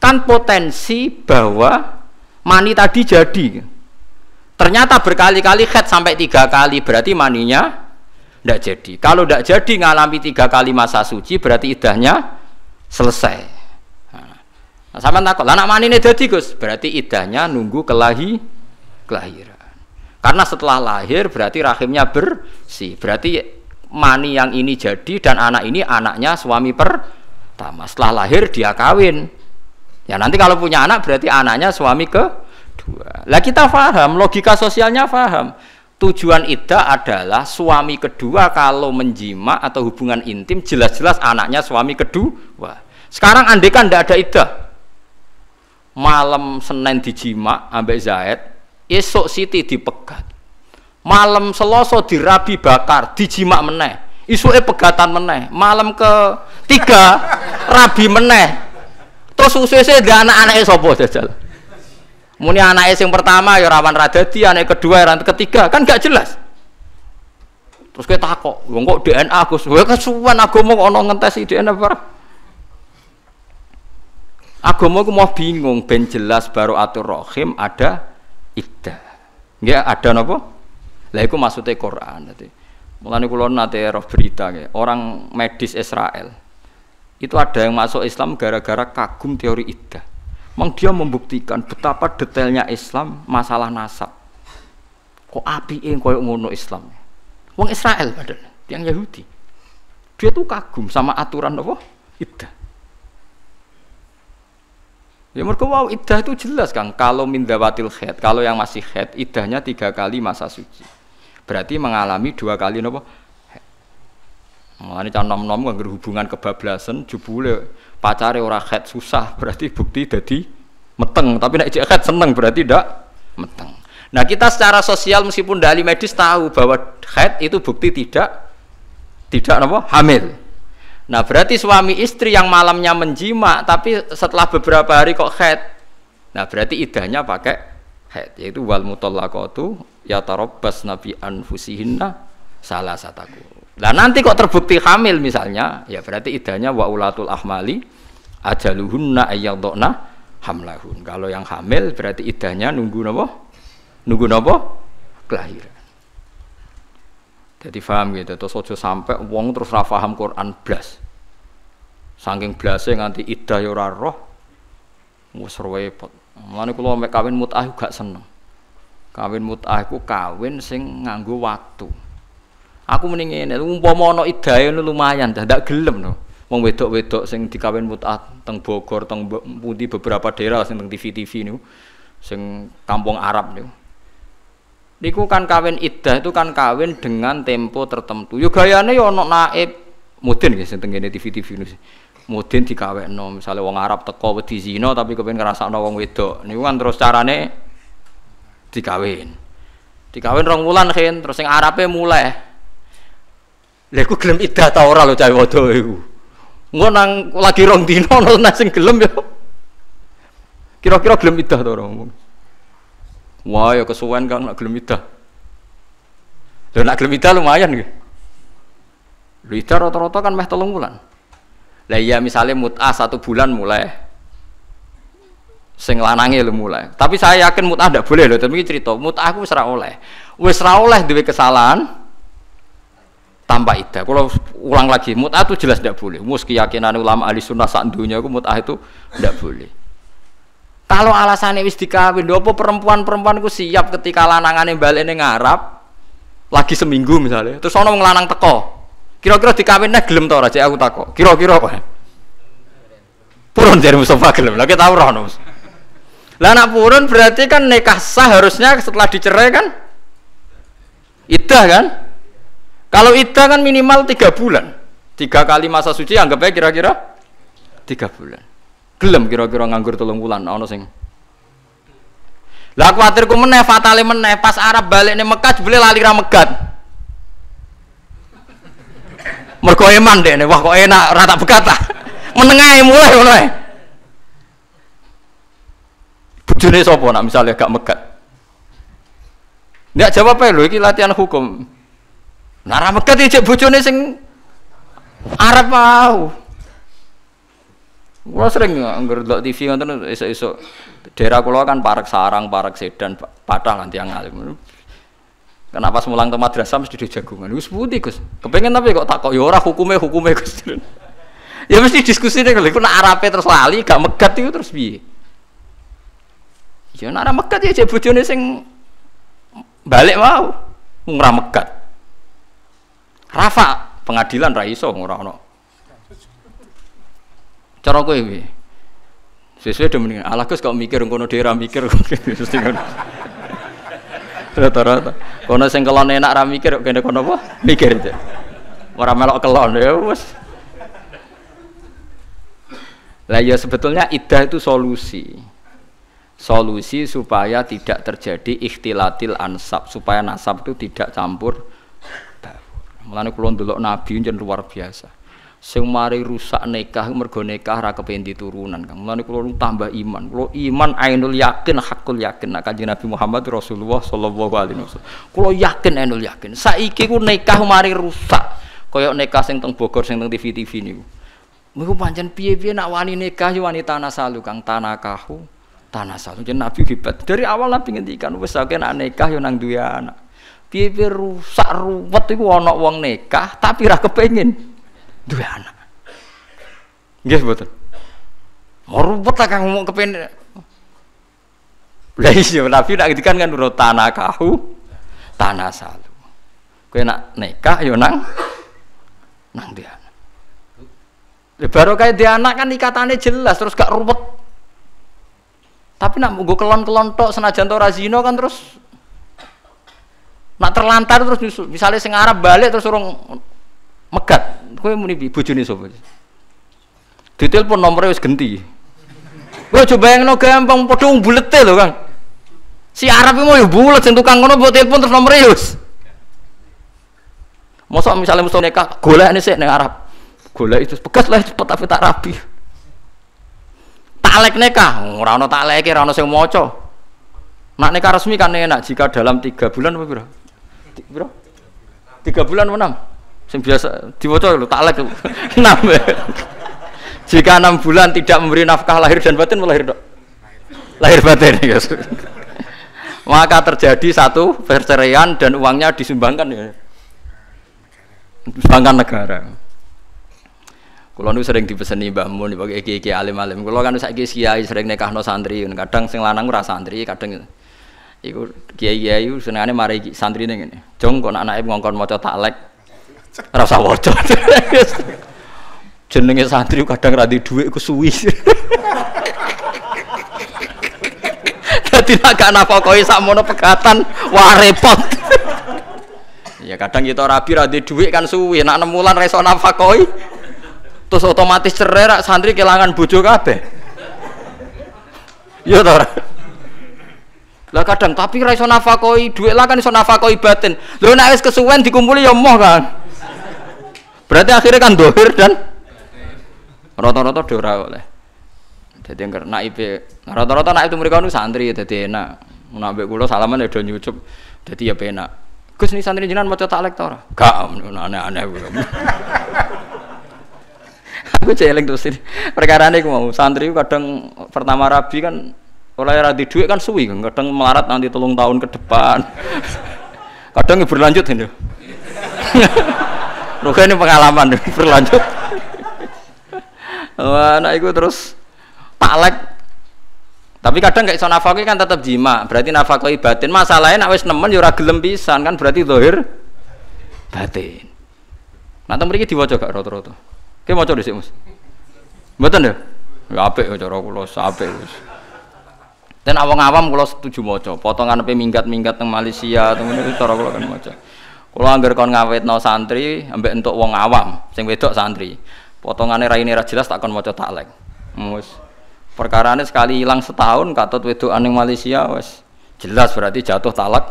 Kan potensi bahwa mani tadi jadi. Ternyata berkali-kali head sampai tiga kali, berarti maninya tidak jadi. Kalau tidak jadi ngalami tiga kali masa suci berarti idahnya selesai. Nah, sama takut, anak mani ini jadi gus, berarti idahnya nunggu kelahi kelahiran. Karena setelah lahir berarti rahimnya bersih, berarti mani yang ini jadi dan anak ini anaknya suami pertama. Setelah lahir dia kawin. Ya nanti kalau punya anak berarti anaknya suami kedua. Lah kita paham, logika sosialnya paham Tujuan ida adalah suami kedua kalau menjima atau hubungan intim jelas-jelas anaknya suami kedua. Sekarang kan tidak ada ida. Malam Senin dijima ambek Zaid, esok Siti dipegat. Malam Seloso dirabi bakar, dijima meneh. e pegatan meneh. Malam ke tiga rabi meneh. Terus ususnya saya anak-anaknya sopo jajal. Muni es yang pertama ya rawan radadi, anak kedua ya ketiga kan gak jelas. Terus kita takok, wong kok DNA aku, gue kesuwan agama kok ngetes ngentesi DNA apa? Agama aku mau bingung, ben jelas baru atur rohim ada ida, ya ada nopo? Lah itu maksudnya Quran tadi. Mulane kula nate roh berita ya, orang medis Israel itu ada yang masuk Islam gara-gara kagum teori iddah. Mang dia membuktikan betapa detailnya Islam masalah nasab. Kok api yang koyo ngono Islam? Wong Israel padahal, yang Yahudi. Dia tuh kagum sama aturan apa? itu. Ya mereka wow idah itu jelas kan kalau minda mindawatil head kalau yang masih head idahnya tiga kali masa suci berarti mengalami dua kali nopo Nah, ini nom nom nggak hubungan kebablasan jebule pacare ora khat susah berarti bukti jadi meteng tapi nek cek khat seneng berarti ndak meteng nah kita secara sosial meskipun dari medis tahu bahwa khat itu bukti tidak tidak apa hamil nah berarti suami istri yang malamnya menjima tapi setelah beberapa hari kok khat nah berarti idahnya pakai khat yaitu wal mutallaqatu tarabbas nabi anfusihinna salah sataku Nah nanti kok terbukti hamil misalnya, ya berarti idahnya wa ulatul ahmali ajaluhunna ayyadokna hamlahun. Kalau yang hamil berarti idahnya nunggu napa? Nunggu napa? Kelahiran. Jadi paham gitu, terus ojo sampai wong terus ra paham Quran blas. Saking blase nganti idah ya ora roh. Wis repot. Mulane kula mek kawin mut'ah gak seneng. Kawin mut'ah iku kawin sing nganggo watu. Aku mending ini, umpama ono lu lumayan, dah ndak gelem no. Wong wedok-wedok sing dikawin mutah, teng Bogor, teng budi beberapa daerah sing teng TV-TV niku sing kampung Arab niku. Niku kan kawin idah itu kan kawin dengan tempo tertentu. Yo gayane yo ono naib mudin ya sing teng TV-TV niku. mudin dikawekno misalnya wong Arab teko wedi zina tapi kepen ngrasakno wong wedok niku kan terus carane dikawin dikawin rong wulan khin terus sing Arabe mulai Lha iku gelem idah ta ora lho cah wado iku. Engko nang lagi rong dina ana nang sing gelem ya. Kira-kira gelem idah ta ora Wah ya kesuwen kan nak gelem idah. Lha nak gelem idah lumayan nggih. Lha idah rata-rata kan meh telung wulan. Lah iya misalnya mut'ah satu bulan mulai sing lanange lho mulai. Tapi saya yakin mut'ah ndak boleh lho, tapi cerita mut'ah aku wis ora oleh. Wis ora oleh duwe kesalahan, tanpa ida. Kalau ulang lagi, mut'ah itu jelas tidak boleh. Mus keyakinan ulama ahli sunnah saat dunia itu mut'ah itu tidak boleh. Kalau alasannya wis dikawin, dopo perempuan-perempuan gue siap ketika lanangan yang balik ini ngarap lagi seminggu misalnya, terus orang ngelanang teko. Kira-kira dikawinnya gelem tau raja aku tako. Kira-kira apa? Purun jadi Mustafa gelem, lagi tau roh nus. Lah anak purun berarti kan nikah sah harusnya setelah dicerai kan? Idah kan? Kalau itu kan minimal tiga bulan, tiga kali masa suci anggapnya kira-kira tiga bulan. Gelem kira-kira nganggur tolong bulan, ono sing. Lah kuatirku meneh fatale meneh pas Arab balik nih Mekah jebule lali ra megat. Mergo eman deh, wah kok enak rata berkata, <laughs> menengai mulai mulai ngono ae. nak misalnya gak megat. Ndak jawab ae lho iki latihan hukum. Naramekat ra meket ijek bojone sing Arab mau. Gua sering ngger di TV ngoten esuk-esuk. Daerah kula kan parak sarang, parak sedan, padang nanti tiang Kenapa pas mulang ke madrasah mesti di jagungan Wis putih, Gus. Kepengen tapi kok tak ya ora hukume hukume Gus. ya mesti diskusi nih kalau nak arape terus lali gak megat itu terus bi ya nak megat ya sing balik mau ngurah megat Rafa pengadilan ra iso ora ono. Cara kowe Sesuai dengan mendingan. Allah kus kok mikir ngono dira mikir Rata-rata. Kono sing kelon enak ra mikir kene kono apa? Mikir aja. Ora melok kelon ya wis. Lah ya sebetulnya idah itu solusi. Solusi supaya tidak terjadi ikhtilatil ansab, supaya nasab itu tidak campur Mulane kula ndelok nabi njen luar biasa. Sing mari rusak nikah mergo nikah ra kependi turunan. Mulane kula tambah iman. Kula iman ainul yakin hakul yakin nek kanjeng Nabi Muhammad Rasulullah sallallahu alaihi wasallam. Kula yakin ainul yakin. Saiki ku nikah mari rusak. Kaya nikah sing teng Bogor sing teng TV-TV niku. mereka pancen piye-piye nak wani nikah yo tanah Kang tanah kahu tanah salu. Jadi Nabi hebat. Dari awal Nabi ngendikan diikan akeh nak nikah yo nang duwe anak piye sak rusak ruwet iku ana wong nikah tapi ra kepengin duwe anak. Nggih mboten. Oh, ruwet ta kang mau kepengin. Lah iya Nabi nak ngendikan kan urut tanah kahu tanah salu. Kowe nak nikah yo ya nang nang dia. Baru kayak dia anak kan ikatannya jelas terus gak ruwet. Tapi nak munggu kelon-kelon tok senajan to razina kan terus Nak terlantar terus misalnya sing Arab balik terus orang megat, kowe muni bojone sapa? pun nomornya wis genti. Kowe coba yang no gampang padha bulet lho, Kang. Si Arab mau yo ya bulet sing tukang ngono mbok telepon terus nomornya wis. Mosok misalnya mesti nikah, golekne sik ning Arab. Golek itu pegas lah cepet tapi tak rapi. Taklek nikah, ora ono takleke, ora ono sing maca. Nak neka resmi kan enak jika dalam tiga bulan apa Bro? Tiga bulan enam. yang biasa lu lho taklek <laughs> enam. Jika enam bulan tidak memberi nafkah lahir dan batin melahir dok. Lahir batin ya. <laughs> Maka terjadi satu perceraian dan uangnya disumbangkan ya. Disumbangkan negara. Kalau nu sering dipeseni Mbah Mun bagi iki-iki alim-alim. Kalau kan saiki kiai sering nikahno santri, kadang sing lanang ora santri, kadang Iku kiai-kiai senengannya mari santri nengen. ini. Jong kok anak naib ngongkon mau taklek. lek, rasa wajar. Jenenge santri kadang radhi duit, ku suwi. nak kena pokoknya nafakohi sakmono pegatan wah repot. ya kadang kita rapi radhi duit kan suwi, Nana enam wulan ra iso Terus otomatis cerai santri kehilangan bojo kabeh. Iya lah kadang tapi ra iso nafakoi dhuwit lah kan iso nafakoi batin. Lho nek wis kesuwen dikumpuli ya moh kan. Berarti akhirnya kan dohir dan rata-rata do ora oleh. Dadi engker naib nah, rata-rata naib mereka nu santri dadi enak. Mun ambek kula salaman ya do nyucup dadi ya penak. Gus nih santri jenengan maca taklek ta ora? Gak aneh-aneh nah, nah, <laughs> Aku jeling terus ini. Perkara ini mau santri kadang pertama rabi kan kalau era di duit kan suwi, kan? kadang melarat nanti telung tahun ke depan. <laughs> kadang ya berlanjut ini. <laughs> Roga ini pengalaman <laughs> berlanjut. Wah, nah itu terus palek. Tapi kadang nggak so nafkah kan tetap jima, berarti nafkah batin. Masalahnya nak wes nemen jurah ya kan berarti dohir batin. Nanti mereka diwajah gak roto-roto. Kita mau coba sih, deh. Gak ya? ape Ya cara kulo sape mus. Dan awang awam kalau setuju moco, potongan apa minggat-minggat teng Malaysia, teng itu cara kalau kan moco. Kalau anggar kon ngawet no santri, ambek untuk wong awam, sing wedok santri. Potongannya rai ini jelas tak kon moco taklek. Mus. ini sekali hilang setahun, katut wedok aning Malaysia, wes jelas berarti jatuh talak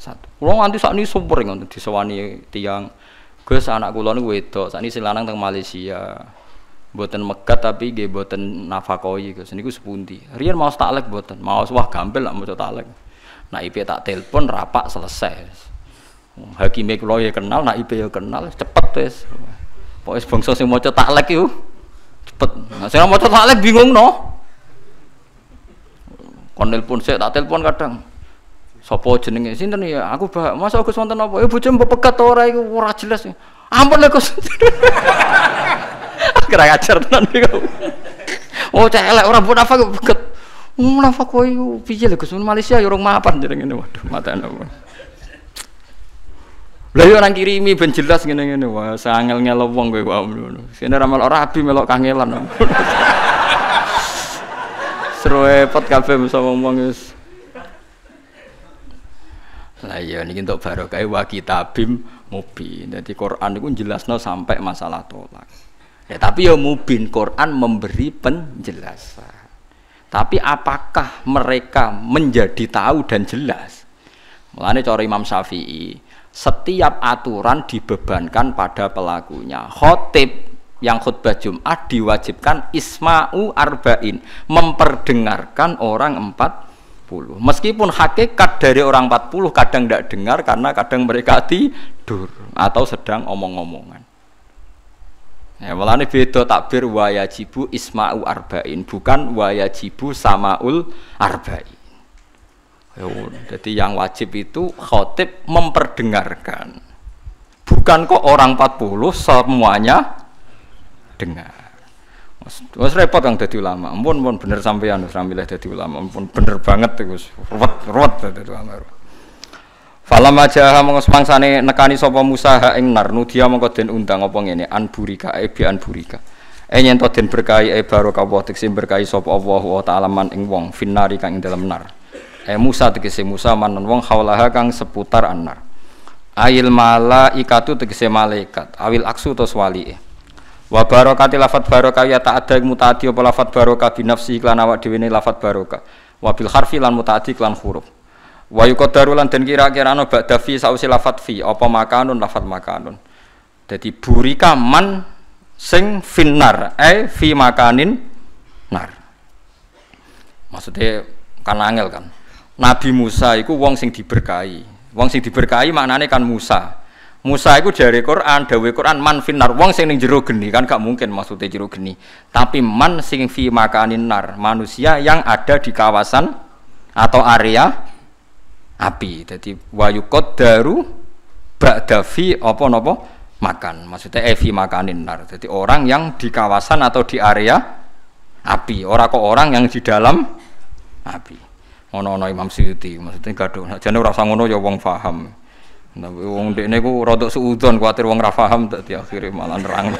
satu. Kalau nanti saat ini sumber ngono disewani tiang. Gus anak kulon wedok, saat ini silanang teng Malaysia. Buatan megat tapi buatan boten nafakoi Gus niku sepunti rian maos taklek buatan maos wah gampil lah maca taklek nah IP tak telepon rapak selesai hmm, hakim kula ya kenal nah IP ya kenal cepet wis pokoke bangsa sing maca taklek yuk cepet nah sing maca taklek bingung no konel pun saya tak telepon kadang sapa jenenge nih ya aku bah masa Gus wonten apa ya bojo kata orang itu ora jelas ampun lho Gus <laughs> kira ngajar tenan iki. Oh cah elek ora apa beget. Hmm, kok kowe piye lho Gus Malaysia yo ya urung mapan jeneng ngene waduh matane. Lha yo iya orang kirimi ben jelas ngene-ngene wah sangel ngelo wong kowe wae ngono. Sine ra melok rabi melok kangelan. <laughs> Seru repot kabeh bisa ngomong wis. Lah iya niki entuk barokah wa kitabim mubi. Dadi Quran niku jelasno sampai masalah tolak. Ya, tapi ya mubin Quran memberi penjelasan. Tapi apakah mereka menjadi tahu dan jelas? Mulane cara Imam Syafi'i, setiap aturan dibebankan pada pelakunya. Khotib yang khutbah Jum'at diwajibkan isma'u arba'in, memperdengarkan orang 40. Meskipun hakikat dari orang 40 kadang tidak dengar karena kadang mereka tidur atau sedang omong-omongan. Ya, ini beda takbir wajibu isma'u arba'in, bukan wajibu sama'ul arba'in. Ya, jadi yang wajib itu khotib memperdengarkan. Bukan kok orang 40 semuanya dengar. Wes repot yang jadi ulama. Ampun ampun bener sampean yang jadi ulama. Ampun bener banget iku. Ruwet ruwet jadi ulama. Falam aja mongko sepangsane nekani sapa Musa ha ing nar nudia mongko den undang apa ngene anburika e bi anburika. E yen to den berkahi e barokah wa teksim berkahi sapa Allah wa taala man ing wong finnari kang ing dalem nar. E Musa tegese Musa manan wong haulaha kang seputar annar. Ail malaikatu tegese malaikat, awil aksu to e Wa barokati lafat barokah ya ta'ada ada apa lafat barokah nafsi iklan awak dhewe lafat barokah. Wabil harfi lan mutadi iklan huruf wa yuqaddaru lan den kira-kirano ba'da fi sausi lafat fi apa makanun lafat makanun jadi burika man sing finnar eh fi makanin nar maksudnya kan angel kan Nabi Musa itu wong sing diberkahi wong sing diberkahi maknane kan Musa Musa itu dari Quran, dawe Quran man finar wong sing ning jero geni kan gak mungkin maksudnya jero geni. Tapi man sing fi makanin nar, manusia yang ada di kawasan atau area api. Jadi wayukot daru bakdafi apa nopo makan. Maksudnya evi eh, makanin nar. Jadi orang yang di kawasan atau di area api. Orang kok orang yang di dalam api. Ono-ono Imam Syuuti maksudnya gaduh. Jadi rasa ngono ya wong faham. Tapi nah, wong dekne ku rodok suudon kuatir wong ra paham tak diakhiri malah nerang.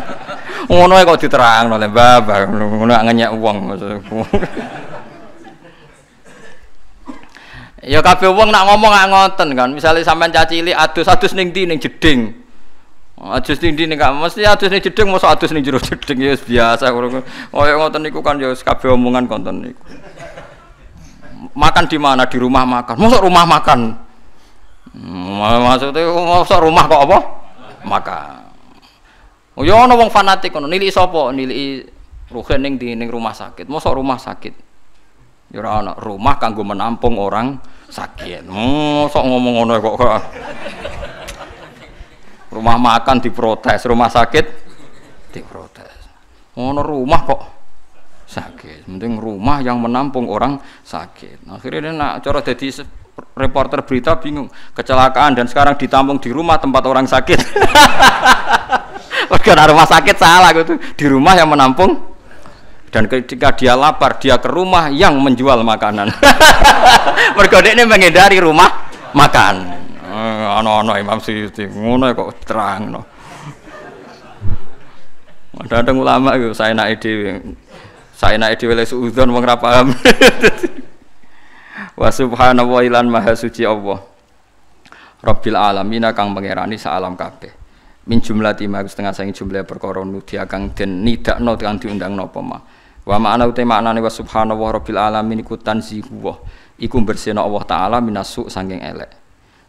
<laughs> ngono kok diterang oleh babak ngono ngenyak wong maksudku. <laughs> Ya kabeh wong nak ngomong gak ngoten kan. misalnya sampean caci cilik adus-adus ning ndi ning jeding. Adus ning ndi ning mesti adus ning jeding mosok adus ning jero jeding ya biasa ngono. Kaya ngoten niku kan ya kabeh omongan konten niku. Makan di mana? Di rumah makan. Mosok rumah makan. Hmm, maksudnya mosok rumah kok apa? Makan. Ya ana wong fanatik ngono, niliki sapa? Niliki ruhe ning ndi ning rumah sakit. Mosok rumah sakit. Ya anak rumah kanggo menampung orang sakit. Mosok ngomong ngono kok. Rumah makan diprotes, rumah sakit diprotes. Ngono rumah kok sakit. Penting rumah yang menampung orang sakit. Akhirnya dia nak cara jadi reporter berita bingung kecelakaan dan sekarang ditampung di rumah tempat orang sakit. Karena <laughs> rumah sakit salah gitu. Di rumah yang menampung dan ketika dia lapar dia ke rumah yang menjual makanan Bergodek <laughs> ini menghindari rumah makan eh, anak-anak Imam Suyuti ngono ya kok terang no ada ada ulama itu saya naik di saya naik di wilayah suudon wong rapaham <laughs> wa subhanallah ilan maha suci Allah Rabbil Alamin, kang pangerani saalam kabeh min jumlah timah setengah sangi jumlah perkara nudi kang den nidakno kang diundang napa mah Wa ma'ana utai maknane wa subhanallah rabbil alamin iku tanzihu wa iku bersihna Allah taala minasuk sanging elek.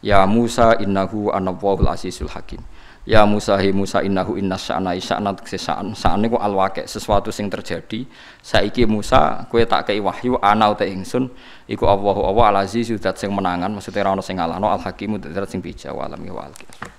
Ya Musa innahu anawwabul azizul hakim. Ya Musa hi Musa innahu inna sya'na sya'na sesaan. Saane ku alwaqi sesuatu sing terjadi. Saiki Musa kue tak kei wahyu ana utai ingsun iku Allahu Allah al azizul zat sing menangan maksudnya ora ono sing ngalahno al hakimu zat sing bijak wa alam ya wa